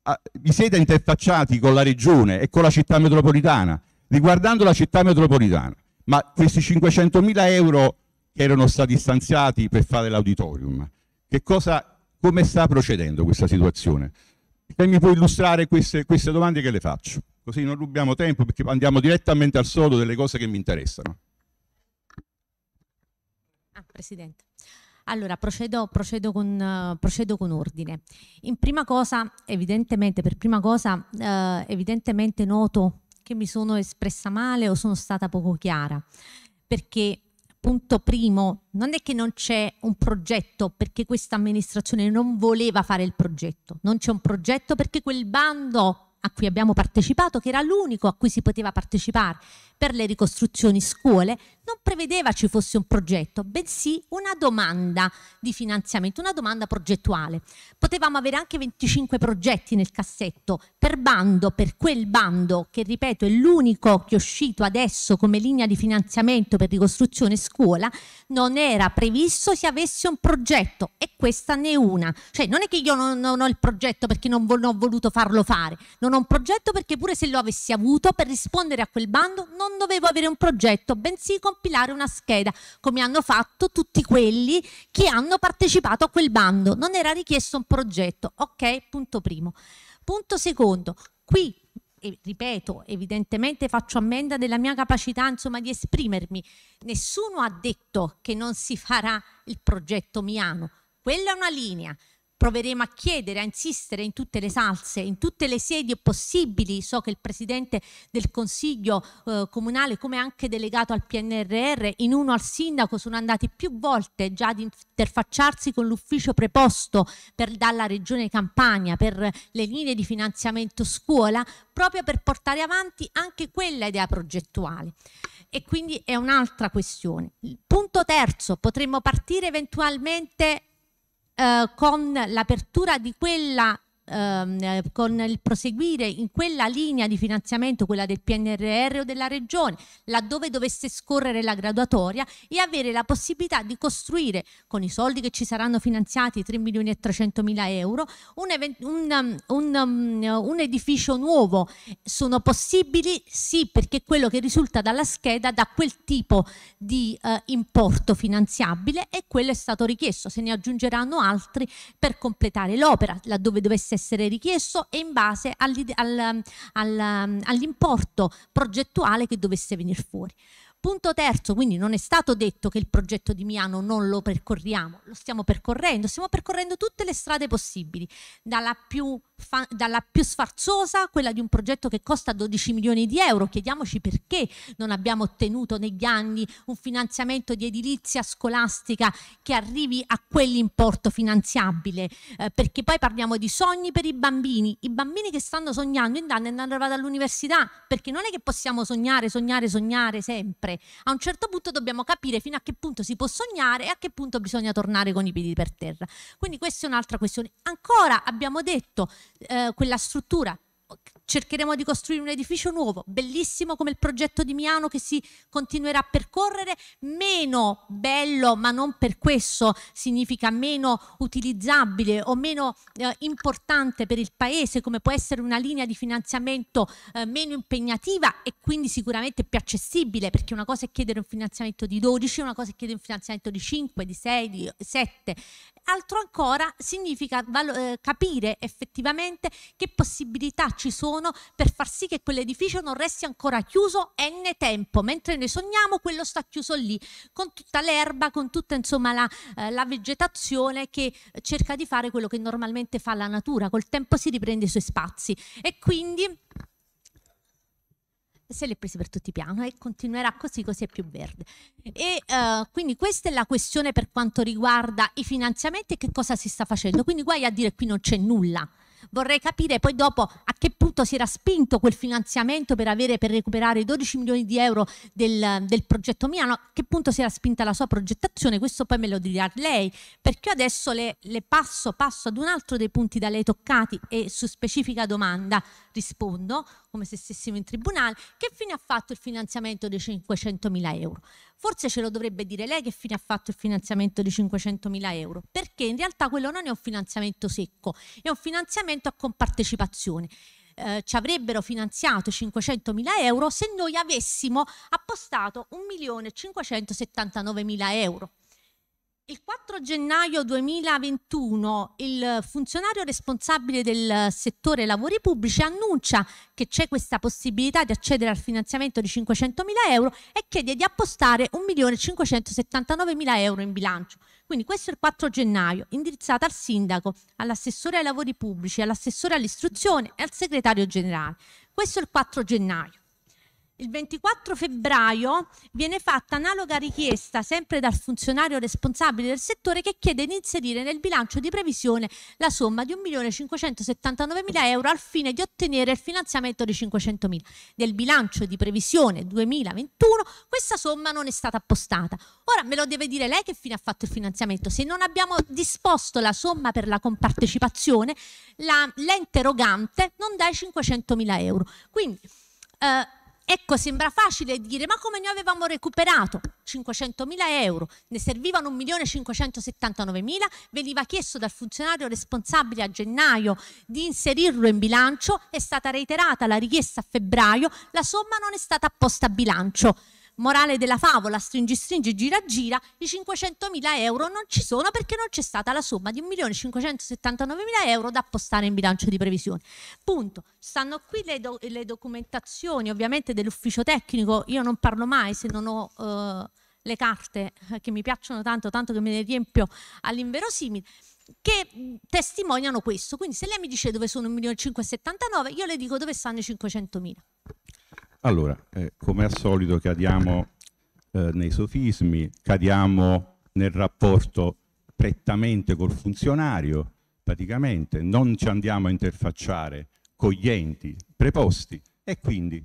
S3: ah, vi siete interfacciati con la regione e con la città metropolitana? Riguardando la città metropolitana, ma questi 500 mila euro che erano stati stanziati per fare l'auditorium, che cosa, come sta procedendo questa situazione? e mi può illustrare queste, queste domande che le faccio, così non rubiamo tempo perché andiamo direttamente al sodo delle cose che mi interessano.
S5: Ah, Presidente. Allora, procedo, procedo, con, procedo, con, ordine. In prima cosa, evidentemente, per prima cosa, uh, evidentemente noto che mi sono espressa male o sono stata poco chiara, perché punto primo, non è che non c'è un progetto perché questa amministrazione non voleva fare il progetto, non c'è un progetto perché quel bando a cui abbiamo partecipato, che era l'unico a cui si poteva partecipare, per le ricostruzioni scuole non prevedeva ci fosse un progetto, bensì una domanda di finanziamento, una domanda progettuale. Potevamo avere anche 25 progetti nel cassetto per bando, per quel bando che ripeto è l'unico che è uscito adesso come linea di finanziamento per ricostruzione scuola, non era previsto si avesse un progetto e questa ne è una. Cioè non è che io non, non ho il progetto perché non, non ho voluto farlo fare, non ho un progetto perché pure se lo avessi avuto per rispondere a quel bando non non dovevo avere un progetto, bensì compilare una scheda, come hanno fatto tutti quelli che hanno partecipato a quel bando. Non era richiesto un progetto. Ok, punto primo. Punto secondo, qui e ripeto, evidentemente faccio ammenda della mia capacità insomma, di esprimermi. Nessuno ha detto che non si farà il progetto Miano. Quella è una linea proveremo a chiedere, a insistere in tutte le salse, in tutte le sedie possibili. So che il Presidente del Consiglio eh, Comunale, come anche delegato al PNRR, in uno al Sindaco, sono andati più volte già ad interfacciarsi con l'ufficio preposto per, dalla Regione Campania per le linee di finanziamento scuola, proprio per portare avanti anche quella idea progettuale e quindi è un'altra questione. punto terzo, potremmo partire eventualmente eh, con l'apertura di quella ehm, eh, con il proseguire in quella linea di finanziamento, quella del PNRR o della Regione, laddove dovesse scorrere la graduatoria e avere la possibilità di costruire con i soldi che ci saranno finanziati, 3 milioni e 300 mila euro, un, un, um, un, um, un edificio nuovo. Sono possibili? Sì, perché quello che risulta dalla scheda da quel tipo di eh, importo finanziabile e quello è stato richiesto. Se ne aggiungeranno altri per completare l'opera, laddove dovesse essere richiesto e in base all'importo progettuale che dovesse venire fuori. Punto terzo, quindi non è stato detto che il progetto di Miano non lo percorriamo, lo stiamo percorrendo, stiamo percorrendo tutte le strade possibili, dalla più, fa- dalla più sfarzosa, quella di un progetto che costa 12 milioni di euro, chiediamoci perché non abbiamo ottenuto negli anni un finanziamento di edilizia scolastica che arrivi a quell'importo finanziabile, eh, perché poi parliamo di sogni per i bambini, i bambini che stanno sognando in danno e andando all'università, perché non è che possiamo sognare, sognare, sognare sempre sempre. A un certo punto dobbiamo capire fino a che punto si può sognare e a che punto bisogna tornare con i piedi per terra. Quindi questa è un'altra questione. Ancora abbiamo detto eh, quella struttura cercheremo di costruire un edificio nuovo, bellissimo come il progetto di Miano che si continuerà a percorrere, meno bello, ma non per questo significa meno utilizzabile o meno eh, importante per il paese, come può essere una linea di finanziamento eh, meno impegnativa e quindi sicuramente più accessibile, perché una cosa è chiedere un finanziamento di 12, una cosa è chiedere un finanziamento di 5, di 6, di 7. Altro ancora significa eh, capire effettivamente che possibilità ci sono per far sì che quell'edificio non resti ancora chiuso n tempo, mentre noi sogniamo quello sta chiuso lì, con tutta l'erba, con tutta insomma la, eh, la vegetazione che cerca di fare quello che normalmente fa la natura, col tempo si riprende i suoi spazi e quindi se l'è presi per tutti piano e continuerà così, così è più verde. E uh, quindi questa è la questione per quanto riguarda i finanziamenti e che cosa si sta facendo. Quindi guai a dire qui non c'è nulla, Vorrei capire poi dopo a che punto si era spinto quel finanziamento per, avere, per recuperare i 12 milioni di euro del, del progetto Milano, a che punto si era spinta la sua progettazione, questo poi me lo dirà lei, perché io adesso le, le passo, passo ad un altro dei punti da lei toccati e su specifica domanda rispondo, come se stessimo in tribunale, che fine ha fatto il finanziamento dei 500.000 euro? Forse ce lo dovrebbe dire lei che fine ha fatto il finanziamento di 500.000 euro, perché in realtà quello non è un finanziamento secco, è un finanziamento a compartecipazione. Eh, ci avrebbero finanziato 500.000 euro se noi avessimo appostato 1.579.000 euro. Il 4 gennaio 2021 il funzionario responsabile del settore lavori pubblici annuncia che c'è questa possibilità di accedere al finanziamento di 500.000 euro e chiede di appostare 1.579.000 euro in bilancio. Quindi questo è il 4 gennaio, indirizzata al sindaco, all'assessore ai lavori pubblici, all'assessore all'istruzione e al segretario generale. Questo è il 4 gennaio. Il 24 febbraio viene fatta analoga richiesta sempre dal funzionario responsabile del settore che chiede di inserire nel bilancio di previsione la somma di 1.579.000 euro al fine di ottenere il finanziamento di 500.000. Nel bilancio di previsione 2021 questa somma non è stata appostata. Ora me lo deve dire lei che fine ha fatto il finanziamento. Se non abbiamo disposto la somma per la compartecipazione, l'ente erogante non dà i 500.000 euro. Quindi... Eh, Ecco, sembra facile dire, ma come ne avevamo recuperato? 500.000 euro, ne servivano 1.579.000, veniva chiesto dal funzionario responsabile a gennaio di inserirlo in bilancio, è stata reiterata la richiesta a febbraio, la somma non è stata apposta a bilancio morale della favola, stringi stringi, gira gira, i 500.000 euro non ci sono perché non c'è stata la somma di 1.579.000 euro da appostare in bilancio di previsione. Punto. Stanno qui le, do le documentazioni ovviamente dell'ufficio tecnico, io non parlo mai se non ho... Eh, le carte che mi piacciono tanto, tanto che me ne riempio all'inverosimile, che testimoniano questo. Quindi se lei mi dice dove sono 1.579.000, io le dico dove stanno i 500.000.
S3: Allora, eh, come al solito cadiamo eh, nei sofismi, cadiamo nel rapporto prettamente col funzionario, praticamente non ci andiamo a interfacciare con gli enti preposti e quindi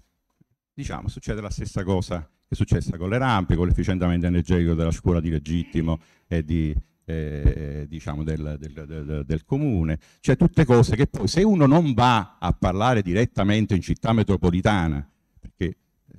S3: diciamo succede la stessa cosa che è successa con le rampe, con l'efficientamento energetico della scuola di legittimo e di, eh, diciamo del, del, del, del, comune, cioè tutte cose che poi se uno non va a parlare direttamente in città metropolitana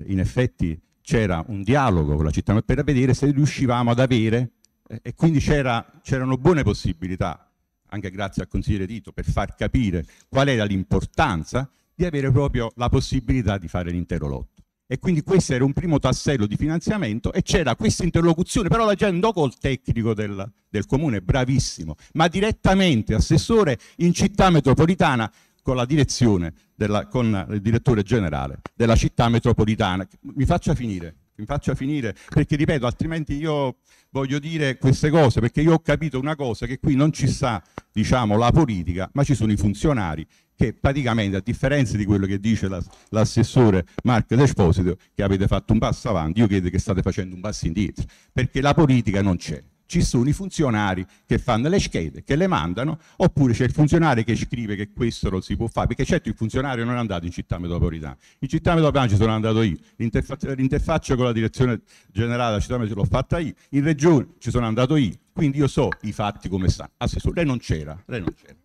S3: in effetti c'era un dialogo con la città per vedere se riuscivamo ad avere eh, e quindi c'erano buone possibilità, anche grazie al consigliere Tito, per far capire qual era l'importanza di avere proprio la possibilità di fare l'intero lotto. E quindi questo era un primo tassello di finanziamento e c'era questa interlocuzione, però la gente andò col tecnico del, del comune, bravissimo, ma direttamente assessore in città metropolitana con la direzione, della, con il direttore generale della città metropolitana. Mi faccia finire, mi faccia finire, perché ripeto, altrimenti io voglio dire queste cose, perché io ho capito una cosa, che qui non ci sta, diciamo, la politica, ma ci sono i funzionari che praticamente, a differenza di quello che dice l'assessore Marco Desposito, che avete fatto un passo avanti, io credo che state facendo un passo indietro, perché la politica non c'è. Ci sono i funzionari che fanno le schede, che le mandano, oppure c'è il funzionario che scrive che questo non si può fare, perché certo il funzionario non è andato in città metropolitana. In città metropolitana ci sono andato io, l'interfaccia con la direzione generale della città metropolitana l'ho fatta io, in regione ci sono andato io, quindi io so i fatti come stanno. Assessore, ah, lei non c'era, lei non c'era.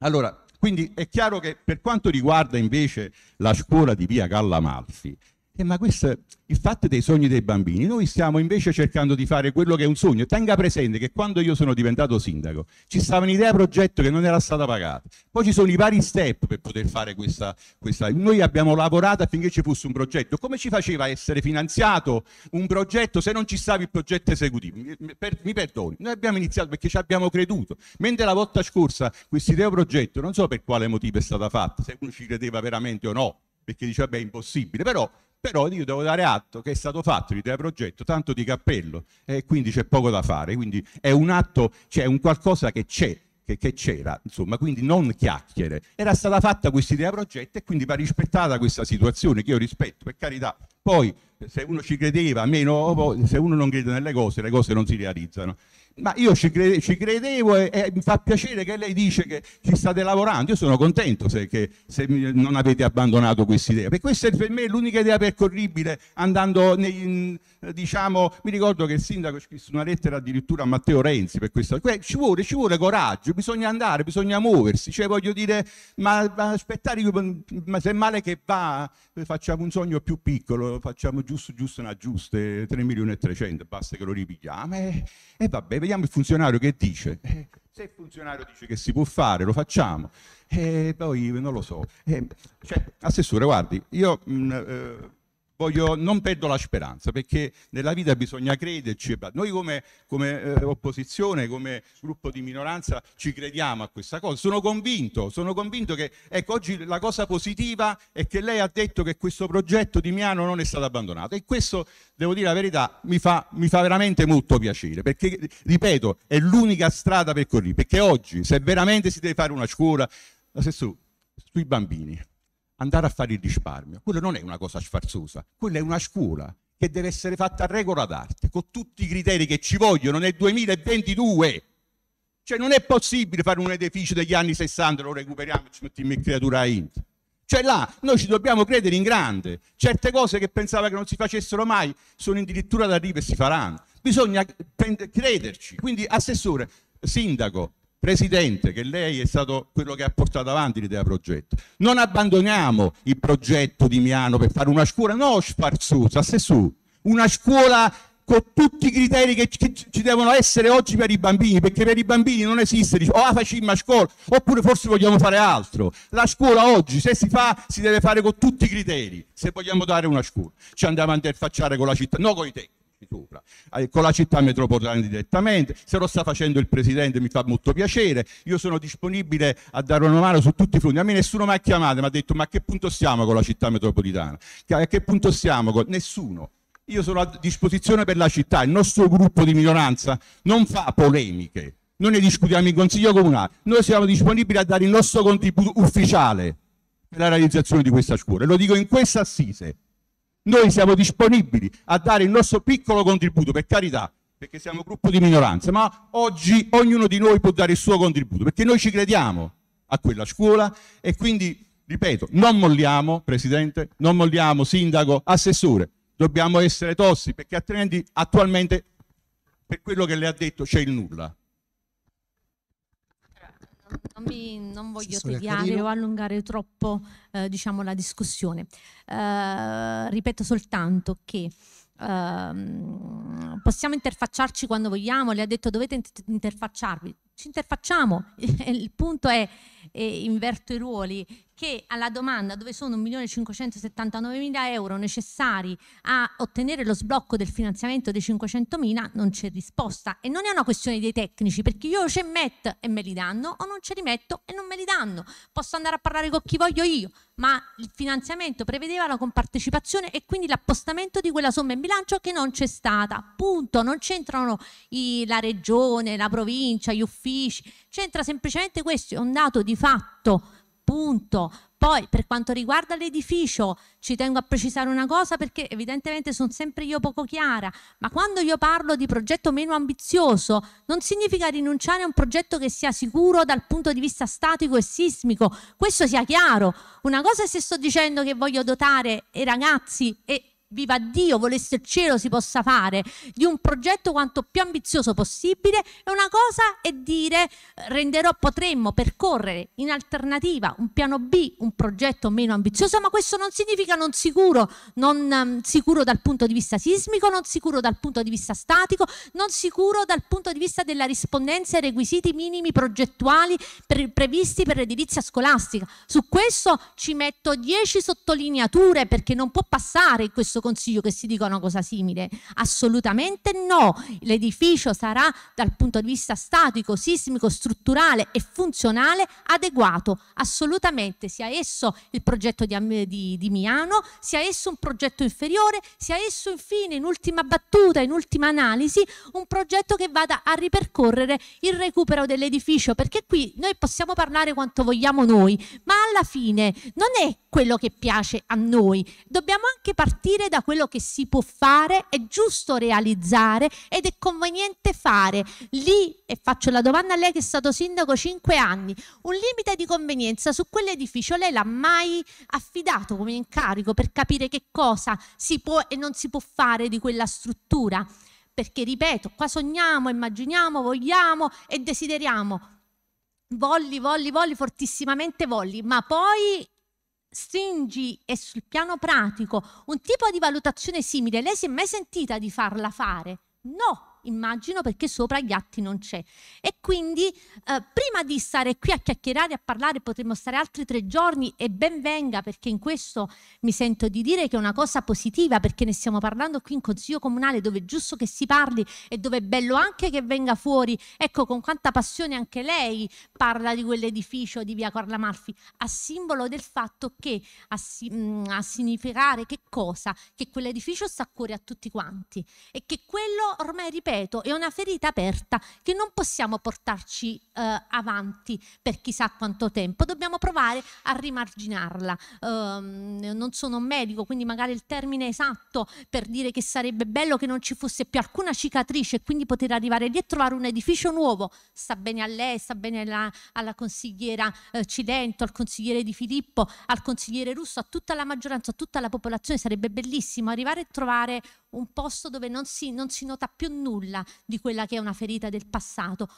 S3: Allora, quindi è chiaro che per quanto riguarda invece la scuola di via Gallamalfi, eh, ma questo è il fatto dei sogni dei bambini. Noi stiamo invece cercando di fare quello che è un sogno. Tenga presente che quando io sono diventato sindaco ci stava un'idea progetto che non era stata pagata. Poi ci sono i vari step per poter fare questa, questa. Noi abbiamo lavorato affinché ci fosse un progetto. Come ci faceva essere finanziato un progetto se non ci stava il progetto esecutivo? Mi, per, mi perdoni, noi abbiamo iniziato perché ci abbiamo creduto. Mentre la volta scorsa quest'idea progetto, non so per quale motivo è stata fatta, se uno ci credeva veramente o no, perché diceva beh è impossibile, però però io devo dare atto che è stato fatto l'idea progetto tanto di cappello e quindi c'è poco da fare, quindi è un atto, cioè un qualcosa che c'è, che, c'era, insomma, quindi non chiacchiere. Era stata fatta questa idea progetto e quindi va rispettata questa situazione che io rispetto, per carità. Poi se uno ci credeva, meno, se uno non crede nelle cose, le cose non si realizzano ma io ci, cre- ci credevo e, e, mi fa piacere che lei dice che ci state lavorando. Io sono contento se, che, se non avete abbandonato questa idea, perché questa è per me l'unica idea percorribile andando nei, diciamo, mi ricordo che il sindaco scrisse una lettera addirittura a Matteo Renzi per questo. Ci vuole, ci vuole coraggio, bisogna andare, bisogna muoversi, cioè voglio dire, ma, ma aspettare, ma se male che va, facciamo un sogno più piccolo, facciamo giusto, giusto, una giusta, 3 milioni e 300, basta che lo ripigliamo. E, e vabbè, vediamo il funzionario che dice. Ecco, se il funzionario dice che si può fare, lo facciamo. E poi non lo so. E, cioè, assessore, guardi, io mh, mm, eh, Voglio, non perdo la speranza perché nella vita bisogna crederci. Noi come, come eh, opposizione, come gruppo di minoranza ci crediamo a questa cosa. Sono convinto, sono convinto che ecco, oggi la cosa positiva è che lei ha detto che questo progetto di Miano non è stato abbandonato e questo, devo dire la verità, mi fa, mi fa veramente molto piacere perché, ripeto, è l'unica strada per correre. Perché oggi, se veramente si deve fare una scuola, la sui bambini andare a fare il risparmio. Quello non è una cosa sfarzosa, quella è una scuola che deve essere fatta a regola d'arte, con tutti i criteri che ci vogliono nel 2022. Cioè non è possibile fare un edificio degli anni 60, lo recuperiamo e ci mettiamo in creatura int. Cioè là noi ci dobbiamo credere in grande. Certe cose che pensava che non si facessero mai sono addirittura da arrivo e si faranno. Bisogna crederci. Quindi assessore, sindaco, Presidente, che lei è stato quello che ha portato avanti l'idea progetto. Non abbandoniamo il progetto di Miano per fare una scuola, no sfarzuta, se su, una scuola con tutti i criteri che ci, devono essere oggi per i bambini, perché per i bambini non esiste, o la facciamo a scuola, oppure forse vogliamo fare altro. La scuola oggi, se si fa, si deve fare con tutti i criteri, se vogliamo dare una scuola. Ci andiamo a interfacciare con la città, no con i tecnici di sopra, eh, con la città metropolitana direttamente, se lo sta facendo il Presidente mi fa molto piacere, io sono disponibile a dare una mano su tutti i fronti, a me nessuno mi ha chiamato, e mi ha detto ma a che punto siamo con la città metropolitana, a che punto siamo con... nessuno. Io sono a disposizione per la città, il nostro gruppo di minoranza non fa polemiche, non ne discutiamo in Consiglio Comunale, noi siamo disponibili a dare il nostro contributo ufficiale per la realizzazione di questa scuola, e lo dico in questa assise noi siamo disponibili a dare il nostro piccolo contributo, per carità, perché siamo un gruppo di minoranza, ma oggi ognuno di noi può dare il suo contributo, perché noi ci crediamo a quella scuola e quindi, ripeto, non molliamo, Presidente, non molliamo, Sindaco, Assessore, dobbiamo essere tossi, perché altrimenti attualmente, per quello che le ha detto, c'è il nulla
S5: non, mi, non voglio tediare o allungare troppo eh, diciamo, la discussione. Eh, ripeto soltanto che Uh, possiamo interfacciarci quando vogliamo, le ha detto dovete interfacciarvi, ci interfacciamo, il punto è, è inverto i ruoli, che alla domanda dove sono 1.579.000 euro necessari a ottenere lo sblocco del finanziamento dei 500.000 non c'è risposta e non è una questione dei tecnici perché io ce metto e me li danno o non ce li metto e non me li danno posso andare a parlare con chi voglio io ma il finanziamento prevedeva la compartecipazione e quindi l'appostamento di quella somma in bilancio che non c'è stata punto non c'entrano la regione la provincia gli uffici c'entra semplicemente questo è un dato di fatto punto. Poi per quanto riguarda l'edificio, ci tengo a precisare una cosa perché evidentemente sono sempre io poco chiara, ma quando io parlo di progetto meno ambizioso non significa rinunciare a un progetto che sia sicuro dal punto di vista statico e sismico, questo sia chiaro. Una cosa è se sto dicendo che voglio dotare i ragazzi e viva Dio, volesse il cielo si possa fare, di un progetto quanto più ambizioso possibile e una cosa è dire renderò, potremmo percorrere in alternativa un piano B, un progetto meno ambizioso, ma questo non significa non sicuro, non um, sicuro dal punto di vista sismico, non sicuro dal punto di vista statico, non sicuro dal punto di vista della rispondenza ai requisiti minimi progettuali per, previsti per l'edilizia scolastica. Su questo ci metto 10 sottolineature perché non può passare in questo consiglio che si dica una cosa simile? Assolutamente no. L'edificio sarà dal punto di vista statico, sismico, strutturale e funzionale adeguato, assolutamente, sia esso il progetto di, di, di Miano, sia esso un progetto inferiore, sia esso infine, in ultima battuta, in ultima analisi, un progetto che vada a ripercorrere il recupero dell'edificio, perché qui noi possiamo parlare quanto vogliamo noi, ma alla fine non è quello che piace a noi, dobbiamo anche partire partire da quello che si può fare, è giusto realizzare ed è conveniente fare. Lì, e faccio la domanda a lei che è stato sindaco 5 anni, un limite di convenienza su quell'edificio lei l'ha mai affidato come incarico per capire che cosa si può e non si può fare di quella struttura? Perché, ripeto, qua sogniamo, immaginiamo, vogliamo e desideriamo, volli, volli, volli, fortissimamente volli, ma poi stringi e sul piano pratico un tipo di valutazione simile, lei si è mai sentita di farla fare? No, immagino, perché sopra gli atti non c'è. E quindi eh, prima di stare qui a chiacchierare, a parlare, potremmo stare altri tre giorni e ben venga, perché in questo mi sento di dire che è una cosa positiva, perché ne stiamo parlando qui in Consiglio Comunale, dove è giusto che si parli e dove è bello anche che venga fuori. Ecco, con quanta passione anche lei parla di quell'edificio di via Carla Malfi, a simbolo del fatto che, a, mm, a significare che cosa? Che quell'edificio sta a cuore a tutti quanti e che quello ormai, ripeto, concreto è una ferita aperta che non possiamo portarci eh, avanti per chissà quanto tempo, dobbiamo provare a rimarginarla. Um, non sono un medico, quindi magari il termine esatto per dire che sarebbe bello che non ci fosse più alcuna cicatrice e quindi poter arrivare lì e trovare un edificio nuovo, sta bene a lei, sta bene alla, alla consigliera eh, Cilento, al consigliere Di Filippo, al consigliere Russo, a tutta la maggioranza, a tutta la popolazione, sarebbe bellissimo arrivare e trovare un posto dove non si, non si nota più nulla nulla di quella che è una ferita del passato.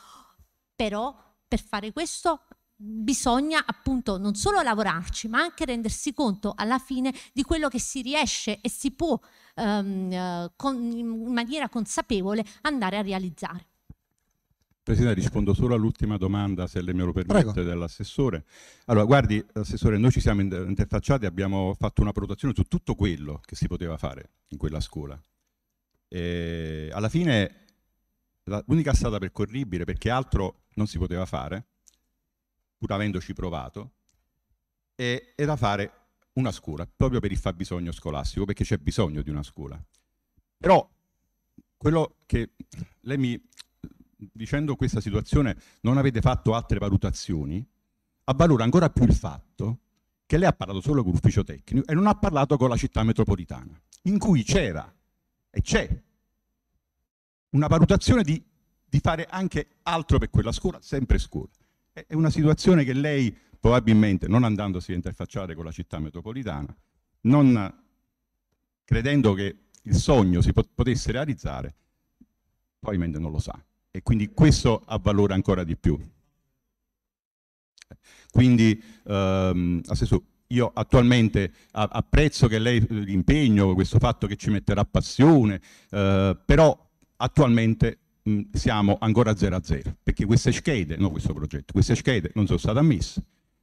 S5: Però per fare questo bisogna appunto non solo lavorarci, ma anche rendersi conto alla fine di quello che si riesce e si può ehm, eh, con, in maniera consapevole andare a realizzare.
S3: Presidente, rispondo solo all'ultima domanda, se lei me lo permette, Prego. dell'assessore. Allora, guardi, assessore, noi ci siamo interfacciati, abbiamo fatto una valutazione su tutto quello che si poteva fare in quella scuola, e eh, alla fine l'unica strada percorribile, perché altro non si poteva fare, pur avendoci provato, è, era fare una scuola, proprio per il fabbisogno scolastico, perché c'è bisogno di una scuola. Però quello che lei mi, dicendo questa situazione, non avete fatto altre valutazioni, avvalora ancora più il fatto che lei ha parlato solo con l'ufficio tecnico e non ha parlato con la città metropolitana, in cui c'era e c'è una valutazione di, di fare anche altro per quella scuola, sempre scuola. È una situazione che lei probabilmente, non andandosi a interfacciare con la città metropolitana, non credendo che il sogno si potesse realizzare, probabilmente non lo sa. E quindi questo avvalora ancora di più. Quindi, ehm, Assessore, io attualmente apprezzo che lei eh, l'impegno, questo fatto che ci metterà passione, eh, però attualmente mh, siamo ancora 0 a 0, perché queste schede, no questo progetto, queste schede non sono state ammesse,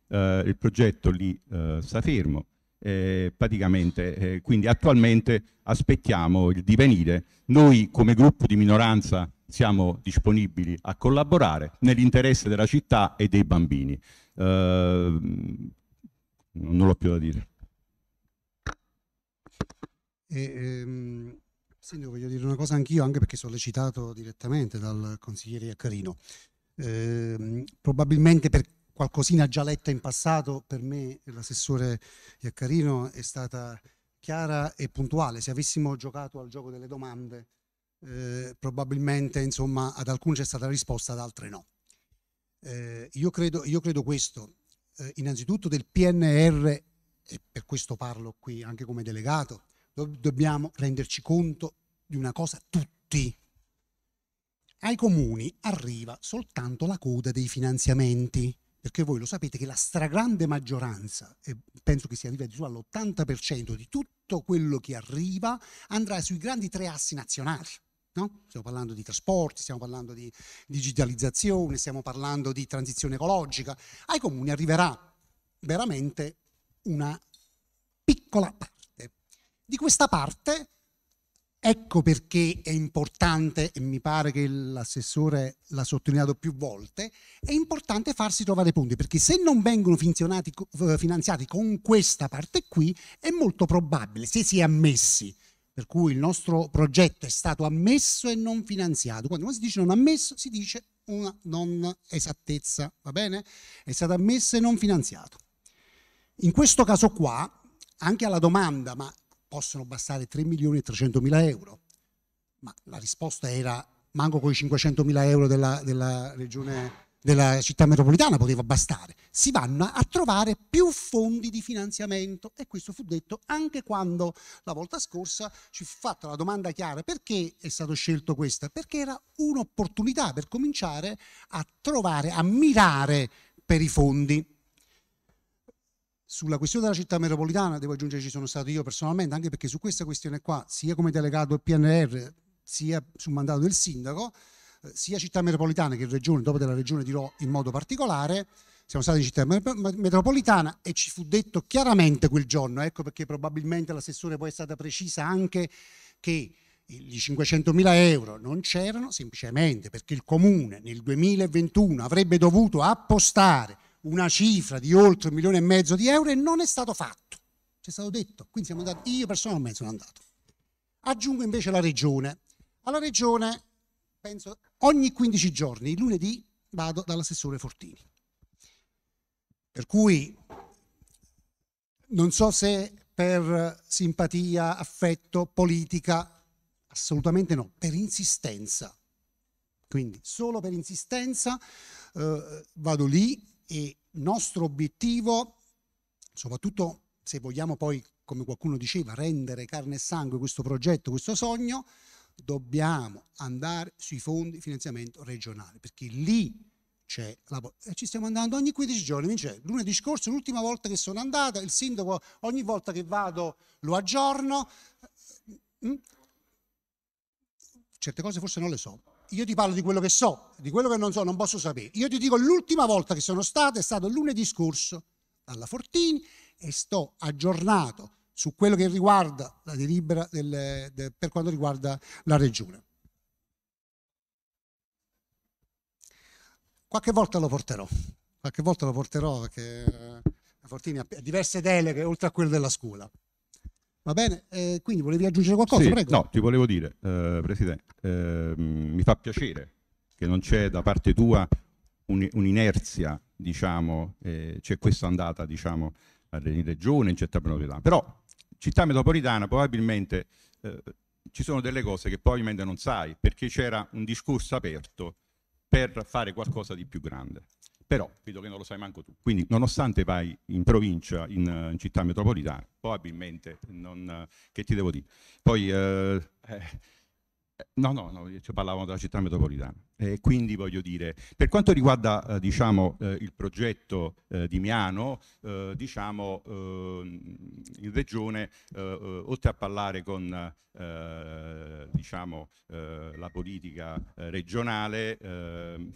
S3: eh, il progetto lì eh, sta fermo, eh, praticamente, eh, quindi attualmente aspettiamo il divenire, noi come gruppo di minoranza siamo disponibili a collaborare nell'interesse della città e dei bambini non ho più da dire.
S1: E, ehm, Sindaco, voglio dire una cosa anch'io, anche perché sollecitato direttamente dal consigliere Iaccarino. Eh, probabilmente per qualcosina già letta in passato, per me l'assessore Iaccarino è stata chiara e puntuale. Se avessimo giocato al gioco delle domande, eh, probabilmente insomma, ad alcune c'è stata risposta, ad altre no. Eh, io, credo, io credo questo, eh, innanzitutto del PNR, e per questo parlo qui anche come delegato, do dobbiamo renderci conto di una cosa tutti. Ai comuni arriva soltanto la coda dei finanziamenti, perché voi lo sapete che la stragrande maggioranza, e penso che si arrivi addirittura all'80% di tutto quello che arriva, andrà sui grandi tre assi nazionali No? Stiamo parlando di trasporti, stiamo parlando di digitalizzazione, stiamo parlando di transizione ecologica. Ai comuni arriverà veramente una piccola parte. Di questa parte, ecco perché è importante, e mi pare che l'assessore l'ha sottolineato più volte, è importante farsi trovare punti, perché se non vengono finanziati con questa parte qui, è molto probabile, se si è ammessi per cui il nostro progetto è stato ammesso e non finanziato. Quando, si dice non ammesso, si dice una non esattezza, va bene? È stato ammesso e non finanziato. In questo caso qua, anche alla domanda, ma possono bastare 3 milioni e 300 mila euro? Ma la risposta era manco con i 500 mila euro della, della regione della città metropolitana poteva bastare, si vanno a trovare più fondi di finanziamento e questo fu detto anche quando la volta scorsa ci fu fatta la domanda chiara perché è stato scelto questa? Perché era un'opportunità per cominciare a trovare, a mirare per i fondi. Sulla questione della città metropolitana, devo aggiungere, ci sono stato io personalmente, anche perché su questa questione qua, sia come delegato PNR, sia sul mandato del sindaco, sia città metropolitane che regione, dopo della regione dirò in modo particolare, siamo stati in città metropolitana e ci fu detto chiaramente quel giorno, ecco perché probabilmente l'assessore poi è stata precisa anche che i 500.000 euro non c'erano semplicemente perché il comune nel 2021 avrebbe dovuto appostare una cifra di oltre un milione e mezzo di euro e non è stato fatto. ci è stato detto, quindi siamo andati, io personalmente sono andato. Aggiungo invece la regione. Alla regione penso, ogni 15 giorni, il lunedì vado dall'assessore Fortini. Per cui non so se per simpatia, affetto, politica, assolutamente no, per insistenza. Quindi solo per insistenza eh, vado lì e nostro obiettivo, soprattutto se vogliamo poi, come qualcuno diceva, rendere carne e sangue questo progetto, questo sogno, dobbiamo andare sui fondi finanziamento regionale, perché lì c'è la... E eh, ci stiamo andando ogni 15 giorni, vince. lunedì scorso, l'ultima volta che sono andata, il sindaco ogni volta che vado lo aggiorno. Eh, mm, certe cose forse non le so. Io ti parlo di quello che so, di quello che non so non posso sapere. Io ti dico l'ultima volta che sono stata è stato lunedì scorso alla Fortini e sto aggiornato su quello che riguarda la delibera del, del, per quanto riguarda la regione. Qualche volta lo porterò, qualche volta lo porterò perché eh, Fortini ha diverse deleghe oltre a quelle della scuola. Va bene, eh, quindi volevi aggiungere qualcosa? Sì, Prego. No,
S3: ti volevo dire, eh, Presidente, eh, mi fa piacere che non c'è da parte tua un'inerzia, diciamo, eh, c'è questa andata, diciamo, in regione, in città Però città metropolitana probabilmente eh, ci sono delle cose che probabilmente non sai, perché c'era un discorso aperto per fare qualcosa di più grande. Però vedo che non lo sai manco tu. Quindi nonostante vai in provincia, in, in città metropolitana, probabilmente non... che ti devo dire? Poi... Eh, eh No, no, no, ci parlavamo della città metropolitana. Eh, quindi voglio dire, per quanto riguarda eh, diciamo, eh, il progetto eh, di Miano, eh, diciamo, ehm, in Regione, eh, oltre a parlare con diciamo, la politica regionale, ehm,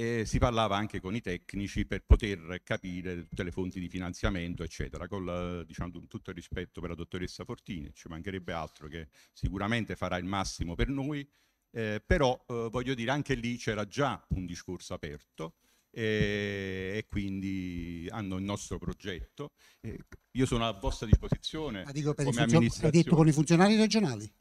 S3: e si parlava anche con i tecnici per poter capire tutte le fonti di finanziamento, eccetera, con diciamo, tutto il rispetto per la dottoressa Fortini, ci mancherebbe altro che sicuramente farà il massimo per noi, eh, però eh, voglio dire anche lì c'era già un discorso aperto e, e quindi hanno il nostro progetto. Eh, io sono a vostra disposizione. Ma dico per come funzion- detto con i
S1: funzionari regionali?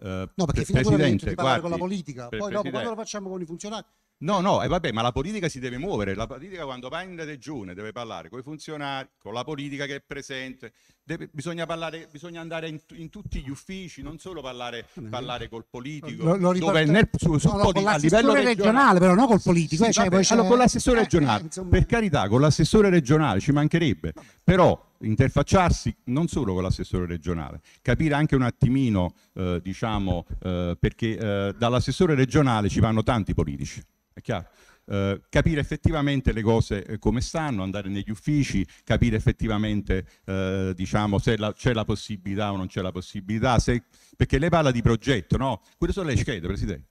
S3: Eh, no, perché fino a guardi, con la politica, poi dopo quando lo facciamo con i funzionari No, no, e eh, vabbè, ma la politica si deve muovere. La politica quando va in regione deve parlare con i funzionari, con la politica che è presente, deve, bisogna, parlare, bisogna andare in, in, tutti gli uffici, non solo parlare, ah, parlare col politico, lo, lo riporta... nel, su, su, no, no, a livello regionale, regionale,
S1: però non col politico. Sì, eh, cioè, allora, con l'assessore eh,
S3: regionale, eh, per carità, con l'assessore regionale ci mancherebbe, però interfacciarsi non solo con l'assessore regionale, capire anche un attimino, eh, diciamo, eh, perché eh, dall'assessore regionale ci vanno tanti politici, è chiaro? Eh, capire effettivamente le cose eh, come stanno, andare negli uffici, capire effettivamente eh, diciamo, se c'è la possibilità o non c'è la possibilità, se, perché lei parla di progetto, no? Quelle sono le schede, Presidente.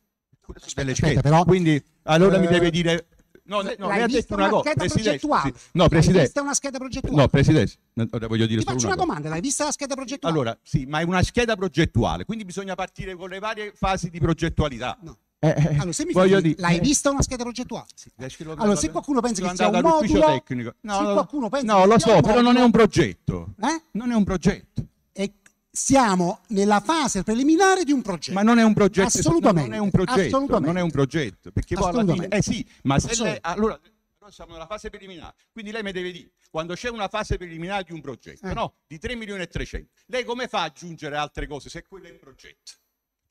S3: Quelle sono Però, Quindi allora mi eh, deve dire No, no, lei ha detto una, cosa, Presidente. Sì. No, Presidente. L'hai vista una scheda progettuale? No, Presidente, voglio dire Ti faccio una, una domanda, l'hai vista la scheda progettuale? Allora, sì, ma è una scheda progettuale, quindi bisogna partire con le varie fasi di progettualità. No. Eh, allora, se mi fai, dire, l'hai eh. vista
S1: una scheda progettuale? Sì.
S3: Allora, se qualcuno pensa che sia un modulo, tecnico. No, no, qualcuno pensa no, lo so, modulo, però non è un progetto.
S1: Eh? Non è un progetto. E siamo nella fase preliminare di un progetto. Ma non è un progetto. Assolutamente. non è un progetto. Non è un
S3: progetto. Perché poi alla fine... Eh sì, ma se lei, allora, siamo nella fase preliminare. Quindi lei mi deve dire, quando c'è una fase preliminare di un progetto, eh. no? Di 3 milioni e 300. Lei come fa ad aggiungere altre cose se quello è un progetto?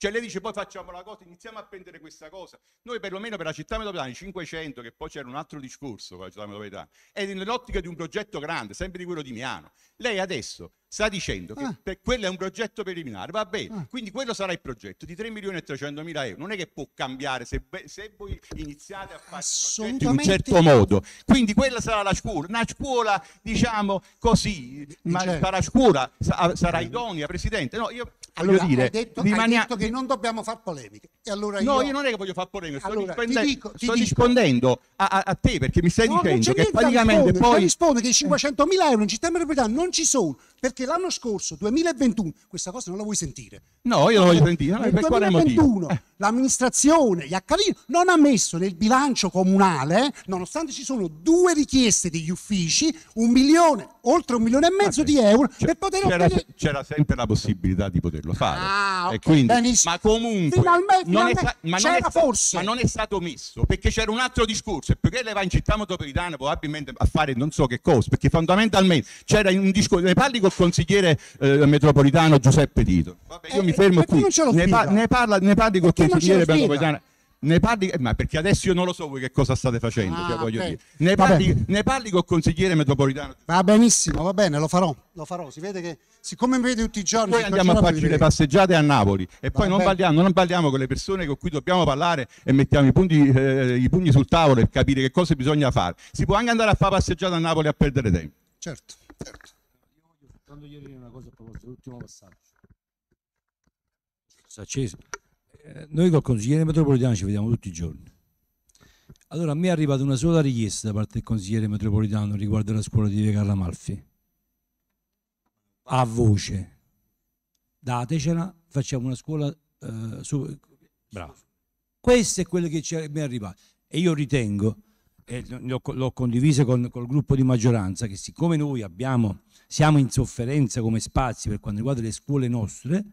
S3: Cioè lei dice poi facciamo la cosa, iniziamo a prendere questa cosa. Noi perlomeno per la città metropolitana 500, che poi c'era un altro discorso con la città metropolitana, è nell'ottica di un progetto grande, sempre di quello di Miano. Lei adesso sta dicendo che ah. quello è un progetto preliminare, va bene, ah. quindi quello sarà il progetto di 3 milioni e 300 mila euro, non è che può cambiare se, se voi iniziate a fare il in un certo modo, quindi quella sarà la scuola, una scuola diciamo così, ma certo. sarà scuola, sarà idonea Presidente, no io allora, dire, hai detto, rimania... hai detto che
S1: non dobbiamo fare polemiche. Allora io... No, io non
S3: è che voglio fare polemiche, allora, sto, rispondendo, ti dico, ti sto rispondendo a, a, a, te perché mi stai no, dicendo che praticamente risponde, poi... risponde che
S1: 500 mila euro in città metropolitana non ci sono, perché perché l'anno scorso, 2021, questa cosa non la vuoi sentire.
S3: No, io la voglio sentire. Nel 2021
S1: l'amministrazione, gli accadini, non ha messo nel bilancio comunale, nonostante ci sono due richieste degli uffici, un milione oltre un milione e mezzo ah, di euro per poter c'era,
S3: ottenere... c'era sempre la possibilità di poterlo fare. Ah, okay, quindi, ma comunque finalmente, non finalmente sta, ma, non sta, ma, non è stato messo perché c'era un altro discorso e perché lei va in città metropolitana probabilmente a fare non so che cosa, perché fondamentalmente c'era un discorso, ne parli col consigliere eh, metropolitano Giuseppe Tito. Vabbè, io eh, mi fermo qui. Ne, par- ne, parla, ne parli col consigliere metropolitano. Ne parli, eh, ma perché adesso io non lo so voi che cosa state facendo, cioè, ah, cioè, okay. ne, parli, ne, parli, col consigliere metropolitano.
S1: Va benissimo, va bene, lo farò,
S3: lo farò. Si vede che, siccome mi vede tutti i giorni... Poi andiamo a farci le passeggiate a Napoli e poi non parliamo, non parliamo, con le persone con cui dobbiamo parlare e mettiamo i pugni, eh, i pugni sul tavolo e capire che cosa bisogna fare. Si può anche andare a fare passeggiate a Napoli a perdere tempo.
S1: Certo, certo.
S2: Io voglio soltanto ieri una cosa a proposito, l'ultimo passaggio. Si è acceso. Eh, noi col consigliere metropolitano ci vediamo tutti i giorni. Allora a me è arrivata una sola richiesta da parte del consigliere metropolitano riguardo alla scuola di Via Malfi. A voce. Datecela, facciamo una scuola... Eh, su... Bravo. Questo è quello che mi è arrivato. E io ritengo, e l'ho condivisa con, col gruppo di maggioranza, che siccome noi abbiamo, siamo in sofferenza come spazi per quanto riguarda le scuole nostre,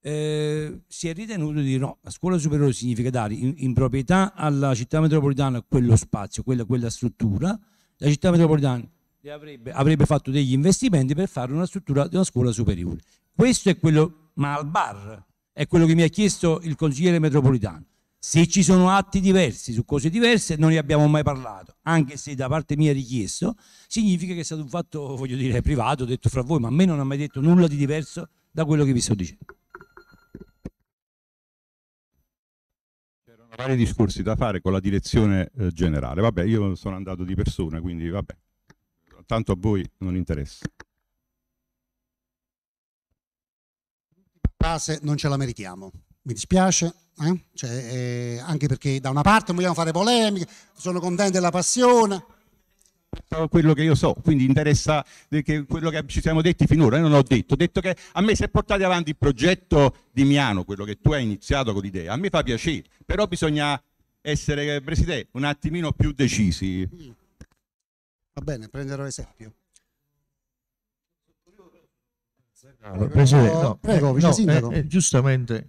S2: eh, si è ritenuto di no, la scuola superiore significa dare in, in proprietà alla città metropolitana quello spazio, quella, quella struttura, la città metropolitana avrebbe, avrebbe, fatto degli investimenti per fare una struttura di una scuola superiore. Questo è quello, ma al bar è quello che mi ha chiesto il consigliere metropolitano. Se ci sono atti diversi su cose diverse non ne abbiamo mai parlato, anche se da parte mia richiesto, significa che è stato un fatto, voglio dire, privato, detto fra voi, ma a me non ha mai detto nulla di diverso da quello che vi sto dicendo.
S3: vari discorsi da fare con la direzione eh, generale. Vabbè, io sono andato di persona, quindi vabbè, tanto a voi non interessa.
S1: fase non ce la meritiamo, mi dispiace, eh? Cioè, eh, anche perché da una parte vogliamo fare polemiche, sono contento della passione
S3: quello che io so, quindi interessa quello che ci siamo detti finora, io non ho detto, ho detto che a me se portate avanti il progetto di Miano, quello che tu hai iniziato con l'idea, a me fa piacere, però bisogna essere, Presidente, un attimino più decisi.
S1: Va bene, prenderò esempio.
S6: Allora, no, prego, eh, no,
S7: eh, eh, giustamente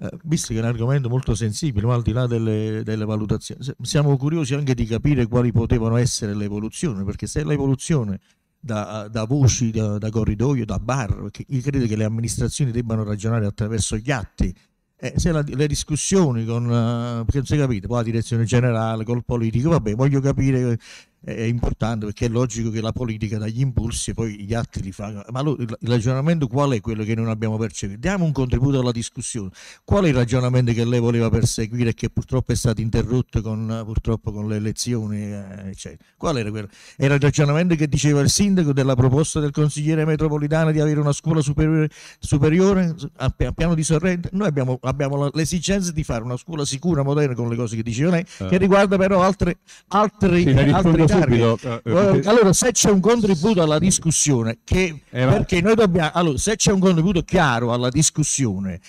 S7: eh, visto che è un argomento molto sensibile, ma al di là delle, delle, valutazioni, siamo curiosi anche di capire quali potevano essere le evoluzioni, perché se l'evoluzione da, da voci, da, da, corridoio, da bar, io credo che le amministrazioni debbano ragionare attraverso gli atti. Eh, se la, le discussioni con, uh, eh, perché non si capite, poi la direzione generale, col politico, vabbè, voglio capire è importante perché è logico che la politica dà gli impulsi e poi gli atti li fa. Ma lo, il ragionamento qual è quello che non abbiamo percepito? Diamo un contributo alla discussione. Qual è il ragionamento che lei voleva perseguire e che purtroppo è stato interrotto con, purtroppo con le elezioni? Eh, eccetera. Qual era quello? Era il ragionamento che diceva il sindaco della proposta del consigliere metropolitano di avere una scuola superiore, superiore a, piano di Sorrento? Noi abbiamo, abbiamo l'esigenza di fare una scuola sicura, moderna, con le cose che diceva lei, eh. che riguarda però altre, altri, sì, altri subito. Eh, eh, allora, se c'è un contributo alla discussione, che, eh, perché noi dobbiamo, allora, se c'è un contributo chiaro alla discussione,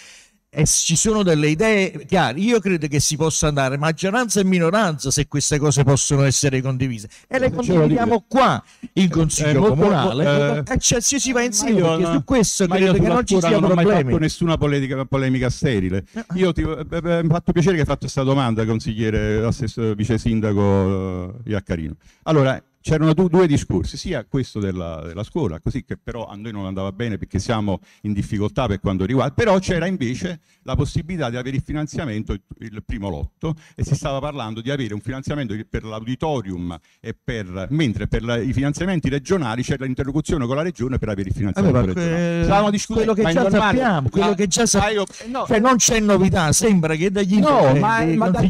S7: e ci sono delle idee chiare. Io credo che si possa andare maggioranza e minoranza se queste cose possono essere
S3: condivise e le eh, condividiamo qua in eh, consiglio eh, comunale.
S7: Eh, cioè, ci si va insieme io, perché su questo credo che non ci siano non problemi. Non ho mai fatto
S3: nessuna polemica, polemica sterile. Eh, io ti, eh, mi fatto piacere che hai fatto questa domanda, consigliere, assessore, vice sindaco Iaccarino. Allora, c'erano due discorsi, sia questo della, della, scuola, così che però a noi non andava bene perché siamo in difficoltà per quanto riguarda, però c'era invece la possibilità di avere il finanziamento, il primo lotto, e si stava parlando di avere un finanziamento per l'auditorium, per, mentre per la, i finanziamenti regionali c'era l'interlocuzione con la regione per avere il finanziamento allora,
S7: regionale. Stavamo discutendo quello che già normale, sappiamo, quello la, che già sappiamo, no, cioè non c'è novità, sembra che dagli no, ma, ma, da,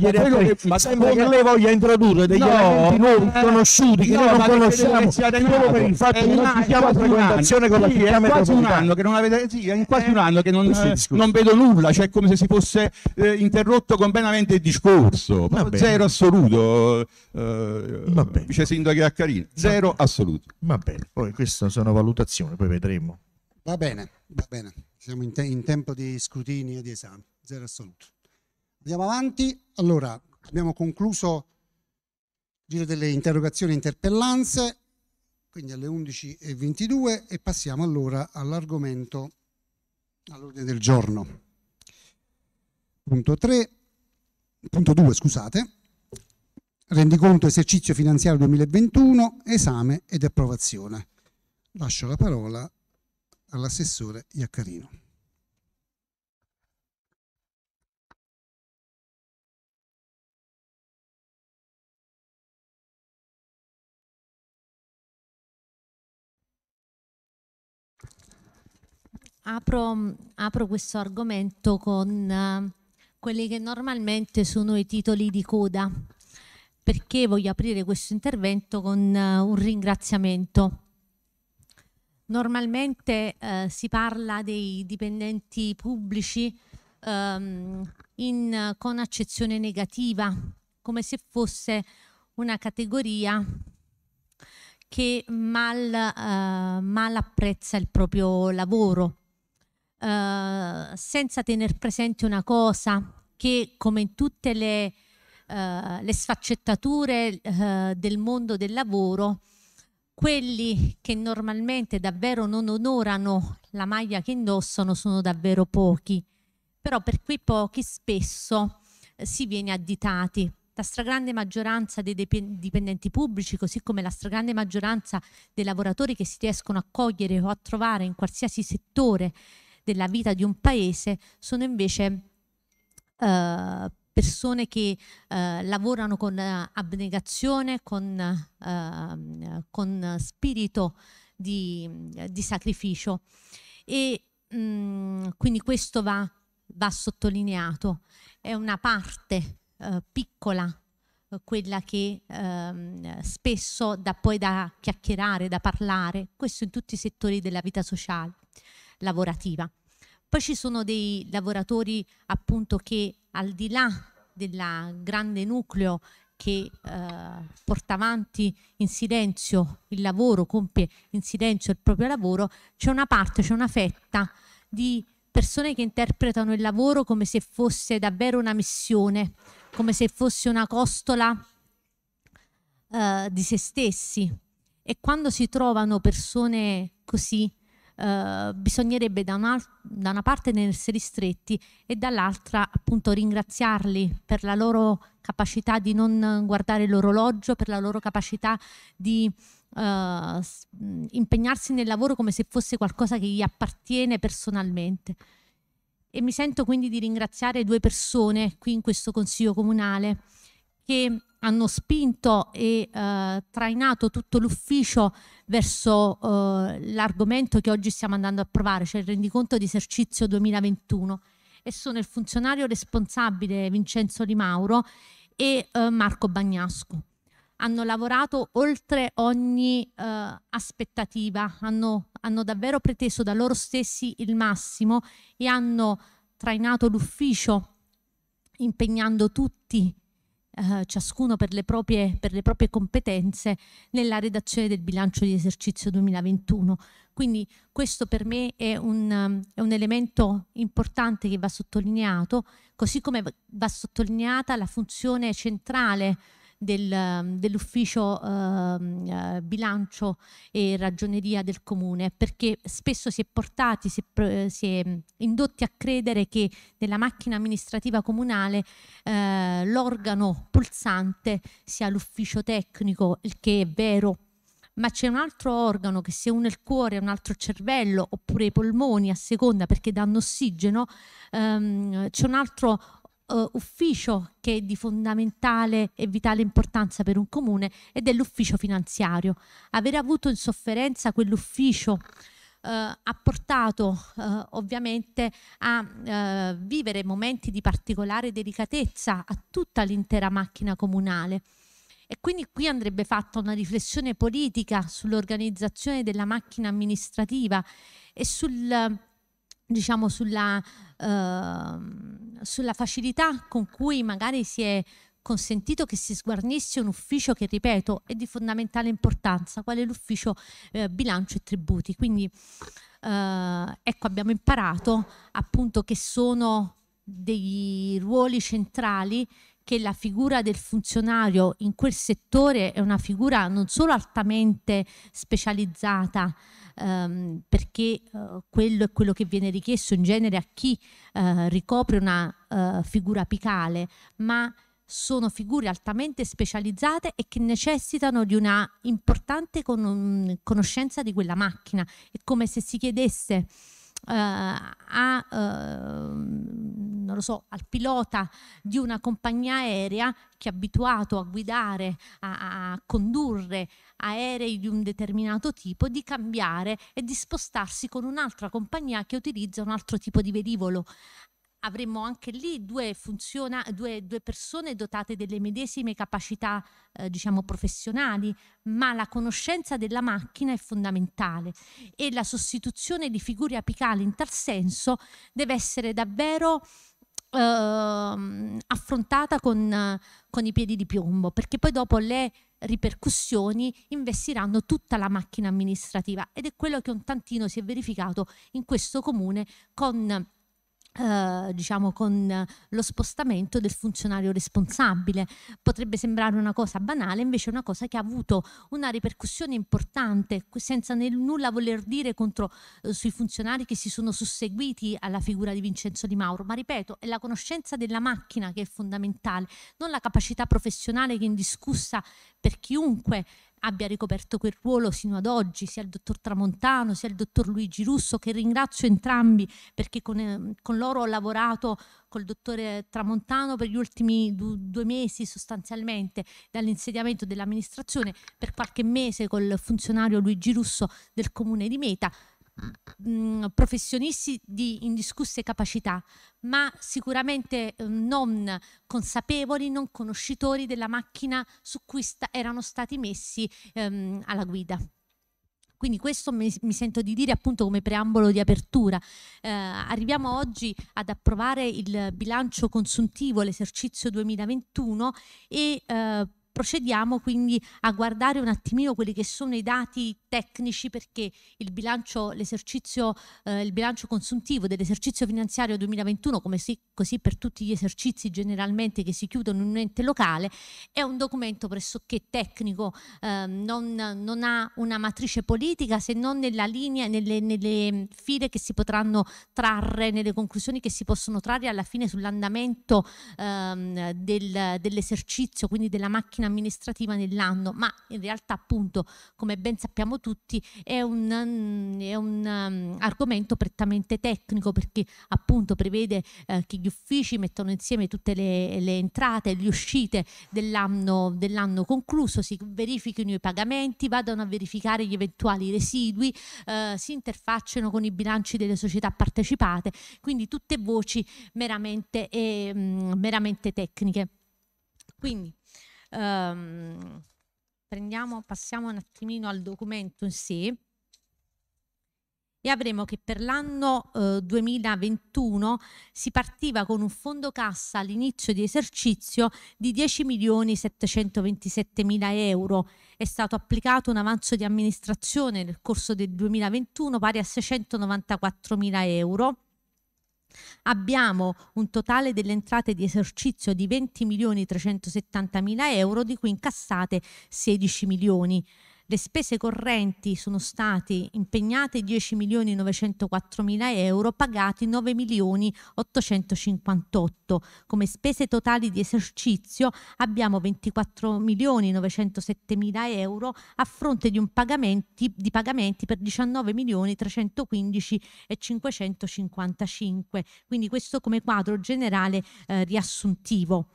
S7: ma sembra che lei voglia introdurre degli no, elementi nuovi, eh, conosciuti, che no, non conosciamo solo non ci siamo frequentazione con la CM eh, quasi un anno
S3: che non avete non, vedo nulla cioè come se si fosse eh, interrotto completamente il discorso zero assoluto eh, vice sindaco Accarino zero
S7: assoluto va bene poi queste sono valutazioni poi vedremo
S1: va bene va bene siamo in, te in tempo di scrutini e di esami zero assoluto andiamo avanti allora abbiamo concluso giro delle interrogazioni e interpellanze, quindi alle 11.22 e passiamo allora all'argomento, all'ordine del giorno. Punto 3, punto 2 scusate, rendiconto esercizio finanziario 2021, esame ed approvazione. Lascio la parola all'assessore Iaccarino.
S5: Apro, apro, questo argomento con uh, quelli che normalmente sono i titoli di coda, perché voglio aprire questo intervento con uh, un ringraziamento. Normalmente uh, si parla dei dipendenti pubblici um, in, con accezione negativa, come se fosse una categoria che mal, mal apprezza il proprio lavoro eh, senza tener presente una cosa, che come in tutte le, eh, le sfaccettature eh, del mondo del lavoro, quelli che normalmente davvero non onorano la maglia che indossano sono davvero pochi, però per quei pochi spesso eh, si viene additati la stragrande maggioranza dei dipendenti pubblici, così come la stragrande maggioranza dei lavoratori che si riescono a cogliere o a trovare in qualsiasi settore della vita di un paese sono invece eh, persone che eh, lavorano con eh, abnegazione, con, ehm, con spirito di, di, sacrificio. E mh, mm, quindi questo va, va, sottolineato. È una parte eh, piccola eh, quella che ehm, spesso dà poi da chiacchierare, da parlare, questo in tutti i settori della vita sociale lavorativa. Poi ci sono dei lavoratori appunto che al di là del grande nucleo che eh, porta avanti in silenzio il lavoro, compie in silenzio il proprio lavoro, c'è una parte, c'è una fetta di persone che interpretano il lavoro come se fosse davvero una missione, come se fosse una costola eh, di se stessi. E quando si trovano persone così, eh, bisognerebbe da una, da una parte essere stretti e dall'altra appunto ringraziarli per la loro capacità di non guardare l'orologio, per la loro capacità di eh, impegnarsi nel lavoro come se fosse qualcosa che gli appartiene personalmente. E mi sento quindi di ringraziare due persone qui in questo Consiglio Comunale che hanno spinto e eh, trainato tutto l'ufficio verso eh, l'argomento che oggi stiamo andando a provare, cioè il rendiconto di esercizio 2021. E sono il funzionario responsabile Vincenzo Di Mauro e eh, Marco Bagnasco. Hanno lavorato oltre ogni eh, aspettativa, hanno, hanno davvero preteso da loro stessi il massimo e hanno trainato l'ufficio impegnando tutti eh, ciascuno per le, proprie, per le proprie competenze nella redazione del bilancio di esercizio 2021. Quindi questo per me è un, è un elemento importante che va sottolineato, così come va sottolineata la funzione centrale del, ehm, dell'ufficio ehm, eh, bilancio e ragioneria del comune perché spesso si è portati, si è, eh, si è mm, indotti a credere che nella macchina amministrativa comunale eh, l'organo pulsante sia l'ufficio tecnico, il che è vero ma c'è un altro organo che se uno è il cuore, un altro cervello oppure i polmoni a seconda perché danno ossigeno, ehm, c'è un altro uh, ufficio che è di fondamentale e vitale importanza per un comune ed è l'ufficio finanziario. Avere avuto in sofferenza quell'ufficio Uh, ha portato uh, ovviamente a uh, vivere momenti di particolare delicatezza a tutta l'intera macchina comunale. E quindi qui andrebbe fatta una riflessione politica sull'organizzazione della macchina amministrativa e sul diciamo sulla, eh, sulla facilità con cui magari si è consentito che si sguarnisse un ufficio che, ripeto, è di fondamentale importanza, quale l'ufficio eh, bilancio e tributi. Quindi eh, ecco, abbiamo imparato appunto che sono dei ruoli centrali che la figura del funzionario in quel settore è una figura non solo altamente specializzata, ehm, perché eh, quello è quello che viene richiesto in genere a chi eh, ricopre una eh, figura apicale, ma sono figure altamente specializzate e che necessitano di una importante con conoscenza di quella macchina. È come se si chiedesse eh, a, ehm, non lo so, al pilota di una compagnia aerea che è abituato a guidare, a, a condurre aerei di un determinato tipo, di cambiare e di spostarsi con un'altra compagnia che utilizza un altro tipo di velivolo avremmo anche lì due, funziona, due, due, persone dotate delle medesime capacità, eh, diciamo, professionali, ma la conoscenza della macchina è fondamentale e la sostituzione di figure apicali in tal senso deve essere davvero eh, affrontata con, con i piedi di piombo, perché poi dopo le ripercussioni investiranno tutta la macchina amministrativa ed è quello che un tantino si è verificato in questo comune con eh, diciamo con lo spostamento del funzionario responsabile. Potrebbe sembrare una cosa banale, invece è una cosa che ha avuto una ripercussione importante, senza nulla voler dire contro eh, sui funzionari che si sono susseguiti alla figura di Vincenzo Di Mauro, ma ripeto, è la conoscenza della macchina che è fondamentale, non la capacità professionale che è indiscussa per chiunque abbia ricoperto quel ruolo sino ad oggi, sia il dottor Tramontano, sia il dottor Luigi Russo, che ringrazio entrambi perché con, eh, con loro ho lavorato col dottore Tramontano per gli ultimi du- due mesi sostanzialmente dall'insediamento dell'amministrazione, per qualche mese col funzionario Luigi Russo del comune di Meta professionisti di indiscusse capacità, ma sicuramente non consapevoli, non conoscitori della macchina su cui sta erano stati messi ehm, alla guida. Quindi questo mi, mi, sento di dire appunto come preambolo di apertura. Eh, arriviamo oggi ad approvare il bilancio consuntivo, l'esercizio 2021 e eh, procediamo quindi a guardare un attimino quelli che sono i dati tecnici perché il bilancio, eh, il bilancio consuntivo dell'esercizio finanziario 2021, come si, così per tutti gli esercizi generalmente che si chiudono in un ente locale, è un documento pressoché tecnico, eh, non, non, ha una matrice politica se non nella linea, nelle, nelle file che si potranno trarre, nelle conclusioni che si possono trarre alla fine sull'andamento ehm, del, dell'esercizio, quindi della macchina macchina amministrativa nell'anno, ma in realtà appunto, come ben sappiamo tutti, è un, mm, è un um, argomento prettamente tecnico perché appunto prevede eh, che gli uffici mettono insieme tutte le, le entrate e le uscite dell'anno, dell'anno, concluso, si verifichino i pagamenti, vadano a verificare gli eventuali residui, eh, si interfacciano con i bilanci delle società partecipate, quindi tutte voci meramente, e, eh, mh, mm, meramente tecniche. Quindi Um, prendiamo, passiamo un attimino al documento in sé e avremo che per l'anno eh, 2021 si partiva con un fondo cassa all'inizio di esercizio di 10 milioni 727 mila euro. È stato applicato un avanzo di amministrazione nel corso del 2021 pari a 694 mila euro Abbiamo un totale delle entrate di esercizio di 20 milioni 370 mila euro, di cui incassate 16 milioni le spese correnti sono state impegnate 10.904.000 euro, pagati 9 Come spese totali di esercizio abbiamo 24.907.000 euro a fronte di, pagamenti, di pagamenti per 19 milioni Quindi questo come quadro generale eh, riassuntivo.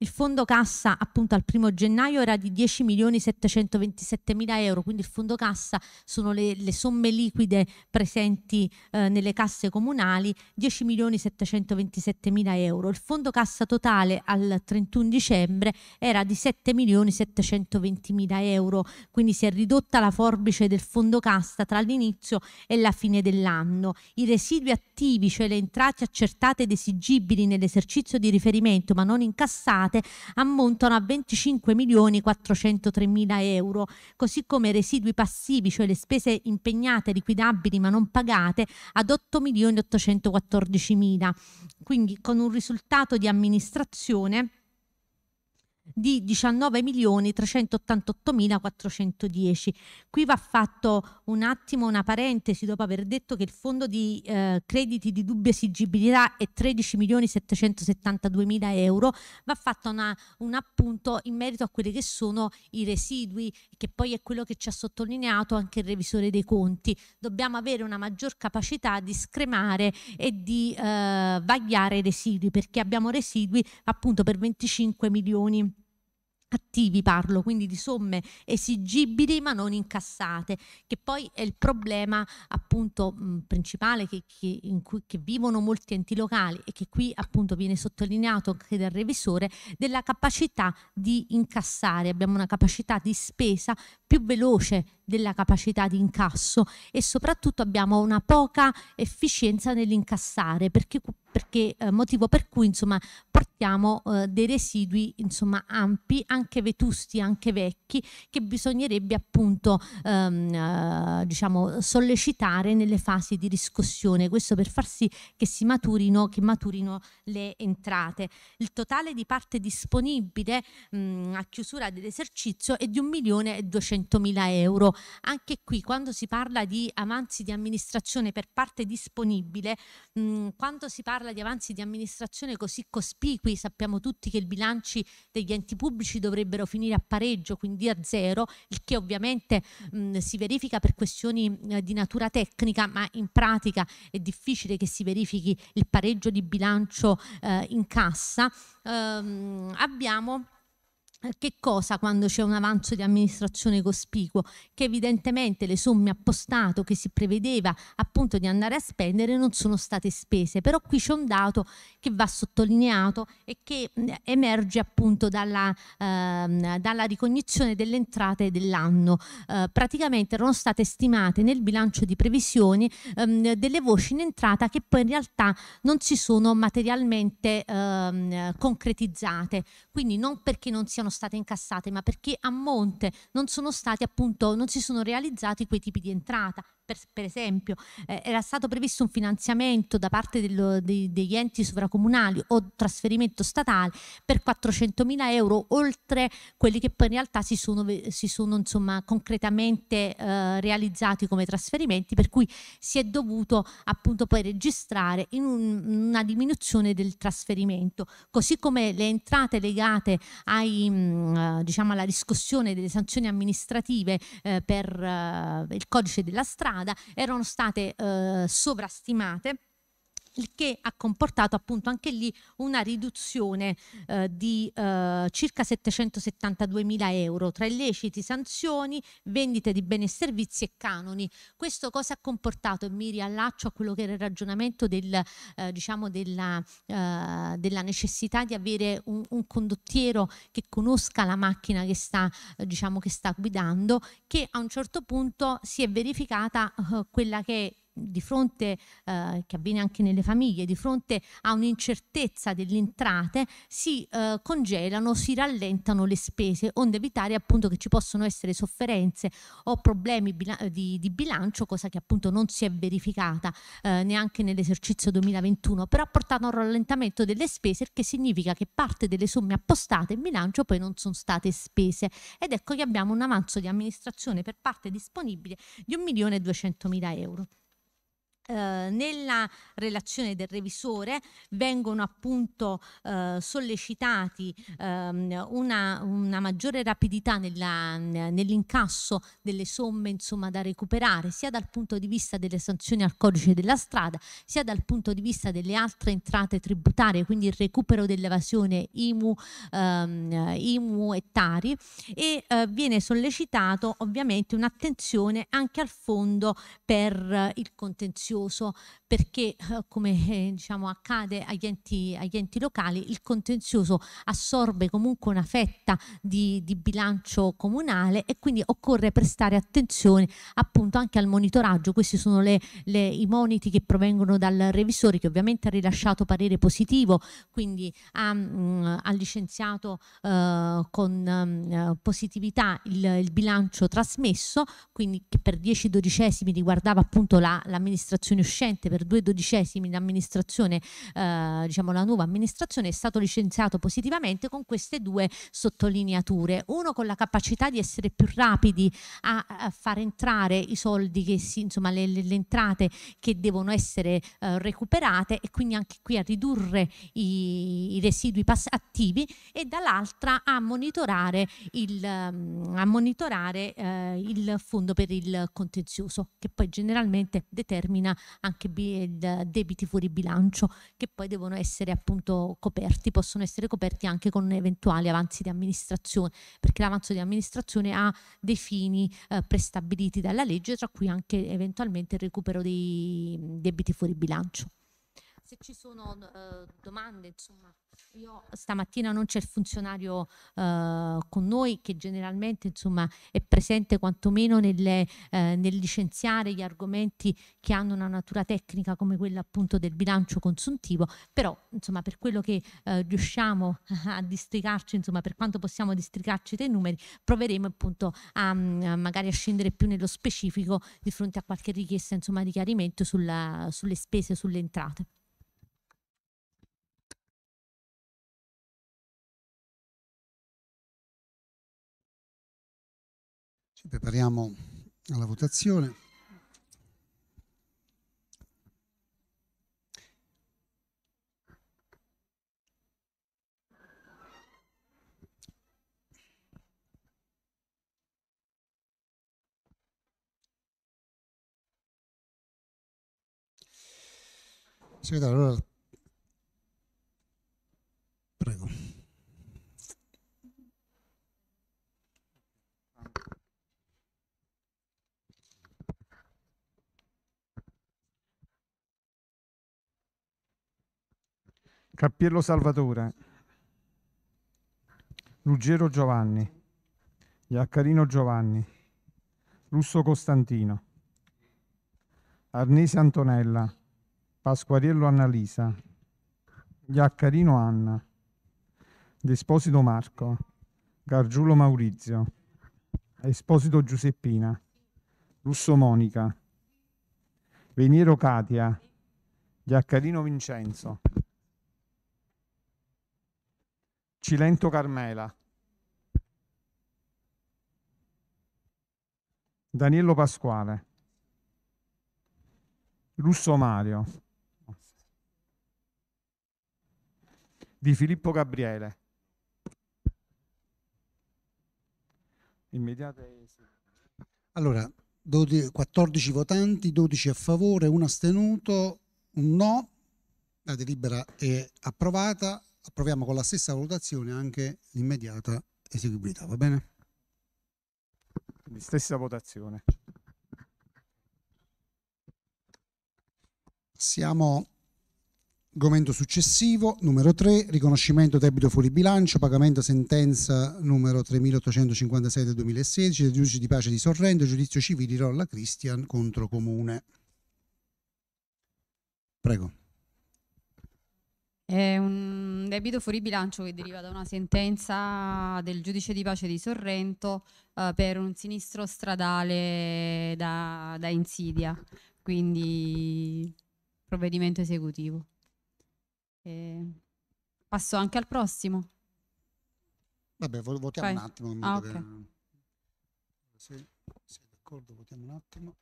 S5: Il fondo cassa appunto al primo gennaio era di 10 milioni 727 mila euro, quindi il fondo cassa sono le, le somme liquide presenti eh, nelle casse comunali, 10 milioni 727 mila euro. Il fondo cassa totale al 31 dicembre era di 7 milioni 720 mila euro, quindi si è ridotta la forbice del fondo cassa tra l'inizio e la fine dell'anno. I residui attivi, cioè le entrate accertate ed esigibili nell'esercizio di riferimento ma non incassate, pagate ammontano a 25.403.000 euro, così come i residui passivi, cioè le spese impegnate, liquidabili ma non pagate, ad 8.814.000. Quindi con un risultato di amministrazione di 19.388.410. Qui va fatto un attimo una parentesi dopo aver detto che il fondo di eh, crediti di dubbia esigibilità è 13.772.000 euro, va fatto una, un appunto in merito a quelli che sono i residui, che poi è quello che ci ha sottolineato anche il revisore dei conti. Dobbiamo avere una maggior capacità di scremare e di eh, vagliare i residui, perché abbiamo residui appunto per 25 milioni attivi parlo, quindi di somme esigibili ma non incassate, che poi è il problema appunto mh, principale che, che, cui, che, vivono molti enti locali e che qui appunto viene sottolineato anche dal revisore, della capacità di incassare, abbiamo una capacità di spesa più veloce della capacità di incasso e soprattutto abbiamo una poca efficienza nell'incassare, perché, perché, eh, motivo per cui insomma, portiamo eh, dei residui insomma, ampi, anche vetusti, anche vecchi, che bisognerebbe appunto ehm, eh, diciamo, sollecitare nelle fasi di riscossione, questo per far sì che si maturino, che maturino le entrate. Il totale di parte disponibile mh, a chiusura dell'esercizio è di 1.200.000 100.000 euro. Anche qui quando si parla di avanzi di amministrazione per parte disponibile, mh, mm, quando si parla di avanzi di amministrazione così cospicui, sappiamo tutti che i bilanci degli enti pubblici dovrebbero finire a pareggio, quindi a zero, il che ovviamente mh, mm, si verifica per questioni mh, eh, di natura tecnica, ma in pratica è difficile che si verifichi il pareggio di bilancio eh, in cassa. Ehm, abbiamo eh, che cosa quando c'è un avanzo di amministrazione cospicuo? Che evidentemente le somme appostate che si prevedeva appunto di andare a spendere non sono state spese, però qui c'è un dato che va sottolineato e che mm, emerge appunto dalla, eh, dalla ricognizione delle entrate dell'anno. Eh, praticamente erano state stimate nel bilancio di previsioni ehm, delle voci in entrata che poi in realtà non si sono materialmente ehm, concretizzate, quindi non perché non siano sono state incassate, ma perché a monte non sono stati appunto, non si sono realizzati quei tipi di entrata per, per esempio eh, era stato previsto un finanziamento da parte dello, de, degli enti sovracomunali o trasferimento statale per 400.000 euro oltre quelli che poi in realtà si sono, si sono insomma, concretamente eh, realizzati come trasferimenti per cui si è dovuto appunto poi registrare in un, una diminuzione del trasferimento così come le entrate legate ai, mh, mm, eh, diciamo alla riscossione delle sanzioni amministrative eh, per eh, il codice della strada strada erano state eh, sovrastimate il che ha comportato appunto anche lì una riduzione eh, di eh, circa 772 mila euro tra illeciti, sanzioni, vendite di beni e servizi e canoni. Questo cosa ha comportato? E mi riallaccio a quello che era il ragionamento del, eh, diciamo della, eh, della, necessità di avere un, un, condottiero che conosca la macchina che sta, eh, diciamo, che sta guidando, che a un certo punto si è verificata eh, quella che è di fronte, eh, che avviene anche nelle famiglie, di fronte a un'incertezza delle entrate, si eh, congelano, si rallentano le spese, onde evitare appunto che ci possono essere sofferenze o problemi bilan- di, di, bilancio, cosa che appunto non si è verificata eh, neanche nell'esercizio 2021, però ha portato a un rallentamento delle spese, il che significa che parte delle somme appostate in bilancio poi non sono state spese. Ed ecco che abbiamo un avanzo di amministrazione per parte disponibile di 1.200.000 euro. Eh, nella relazione del revisore vengono appunto eh, sollecitati ehm, una, una, maggiore rapidità nella, nell'incasso delle somme insomma, da recuperare sia dal punto di vista delle sanzioni al codice della strada sia dal punto di vista delle altre entrate tributarie quindi il recupero dell'evasione IMU, ehm, IMU e Tari e eh, viene sollecitato ovviamente un'attenzione anche al fondo per il contenzioso 所说 perché eh, come eh, diciamo, accade agli enti, agli enti, locali il contenzioso assorbe comunque una fetta di, di, bilancio comunale e quindi occorre prestare attenzione appunto anche al monitoraggio, questi sono le, le, i moniti che provengono dal revisore che ovviamente ha rilasciato parere positivo, quindi ha, mh, mm, ha licenziato eh, con mh, mm, eh, positività il, il, bilancio trasmesso, quindi che per 10 dodicesimi riguardava appunto l'amministrazione la, uscente per due dodicesimi l'amministrazione, eh, diciamo la nuova amministrazione, è stato licenziato positivamente con queste due sottolineature. Uno con la capacità di essere più rapidi a, a far entrare i soldi, che si, insomma le, le, le entrate che devono essere eh, recuperate e quindi anche qui a ridurre i, i residui attivi e dall'altra a monitorare il, mm, a monitorare, eh, il fondo per il contenzioso che poi generalmente determina anche bi e eh, debiti fuori bilancio che poi devono essere appunto coperti, possono essere coperti anche con eventuali avanzi di amministrazione, perché l'avanzo di amministrazione ha dei fini eh, prestabiliti dalla legge, tra cui anche eventualmente il recupero dei mm, debiti fuori bilancio. Se ci sono eh, domande, insomma. Io stamattina non c'è il funzionario eh, con noi che generalmente insomma, è presente quantomeno nelle, eh, nel licenziare gli argomenti che hanno una natura tecnica come quella appunto del bilancio consuntivo, però insomma, per quello che eh, riusciamo a districarci, insomma, per quanto possiamo districarci dei numeri, proveremo appunto a, a, mm, magari a scendere più nello specifico di fronte a qualche richiesta insomma, di chiarimento sulla, sulle spese, sulle entrate.
S1: prepariamo alla votazione. allora
S6: Cappiello Salvatore, Ruggero Giovanni, Iaccarino Giovanni, Russo Costantino, Arnese Antonella, Pasquariello Annalisa, Iaccarino Anna, Desposito Marco, Gargiulo Maurizio, Esposito Giuseppina, Russo Monica, Veniero Katia, Giaccarino Vincenzo. Cilento Carmela, Daniello Pasquale, Russo Mario, di Filippo Gabriele. Immediate. Allora, 12,
S1: 14 votanti, 12 a favore, 1 astenuto, un no. La delibera è approvata approviamo con la stessa valutazione anche l'immediata eseguibilità, va bene?
S6: stessa votazione.
S1: Siamo argomento successivo, numero 3, riconoscimento debito fuori bilancio, pagamento sentenza numero 3856 del 2016 del giudice di pace di Sorrento, giudizio civile di Rolla Christian contro Comune. Prego.
S5: È un debito fuori bilancio che deriva da una sentenza del giudice di pace di Sorrento eh, per un sinistro stradale da, da insidia, quindi provvedimento esecutivo. E passo anche al prossimo.
S1: Vabbè, votiamo Vai. un attimo. Ah, okay. che... sì, d'accordo, votiamo un attimo.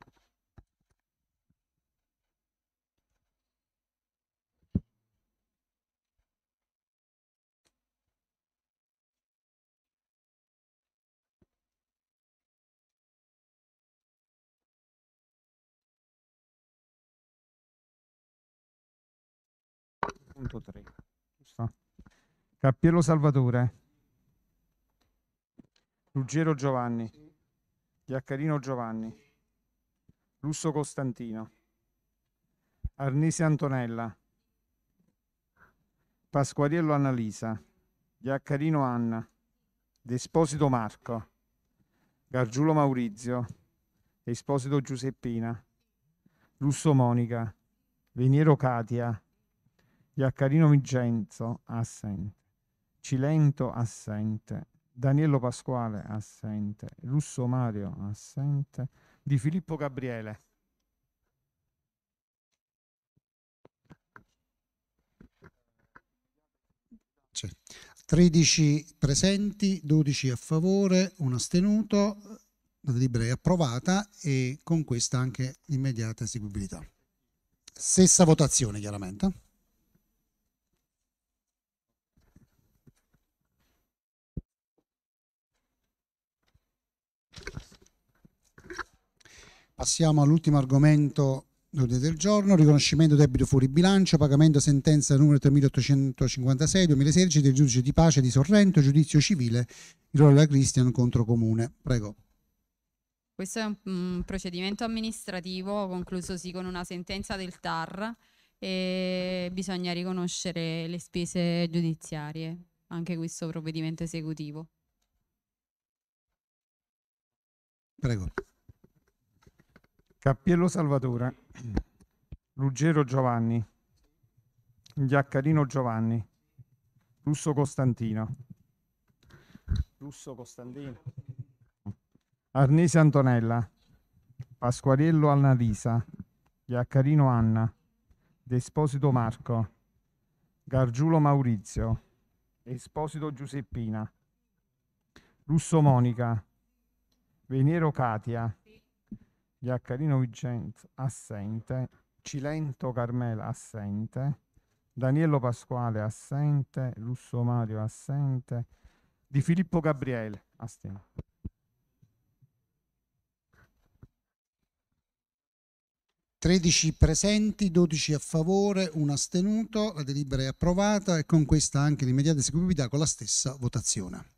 S6: 3. Cappiello Salvatore. Ruggero Giovanni. Giaccarino Giovanni. Lusso Costantino. Arnese Antonella. Pasquariello Annalisa. Giaccarino Anna. Desposito Marco. Gargiulo Maurizio. Esposito Giuseppina. Lusso Monica. Veniero Katia. Iaccarino Vincenzo assente, Cilento assente, Daniello Pasquale assente, Russo Mario assente, Di Filippo Gabriele.
S1: C'è. Cioè, 13 presenti, 12 a favore, un astenuto, la delibera è approvata e con questa anche immediata eseguibilità. Stessa votazione chiaramente. Passiamo all'ultimo argomento del giorno, riconoscimento debito fuori bilancio, pagamento sentenza numero 3856-2016 del giudice di pace di Sorrento, giudizio civile, Rolla Christian contro Comune. Prego.
S5: Questo è un mm, procedimento amministrativo conclusosi con una sentenza del TAR e bisogna riconoscere le spese giudiziarie, anche questo provvedimento esecutivo.
S6: Prego. Cappiello Salvatore, Ruggero Giovanni, Giaccarino Giovanni, Russo Costantino, Russo Costantino, Arnese Antonella, Pasquariello Annalisa, Giaccarino Anna, Desposito Marco, Gargiulo Maurizio, Esposito Giuseppina, Russo Monica, Veniero Katia, Iaccarino Vincenzo assente, Cilento Carmela assente, Daniello Pasquale assente, Lusso Mario assente, Di Filippo Gabriele assente.
S1: Tredici presenti, 12 a favore, un astenuto, la delibera è approvata e con questa anche l'immediata eseguibilità con la stessa votazione.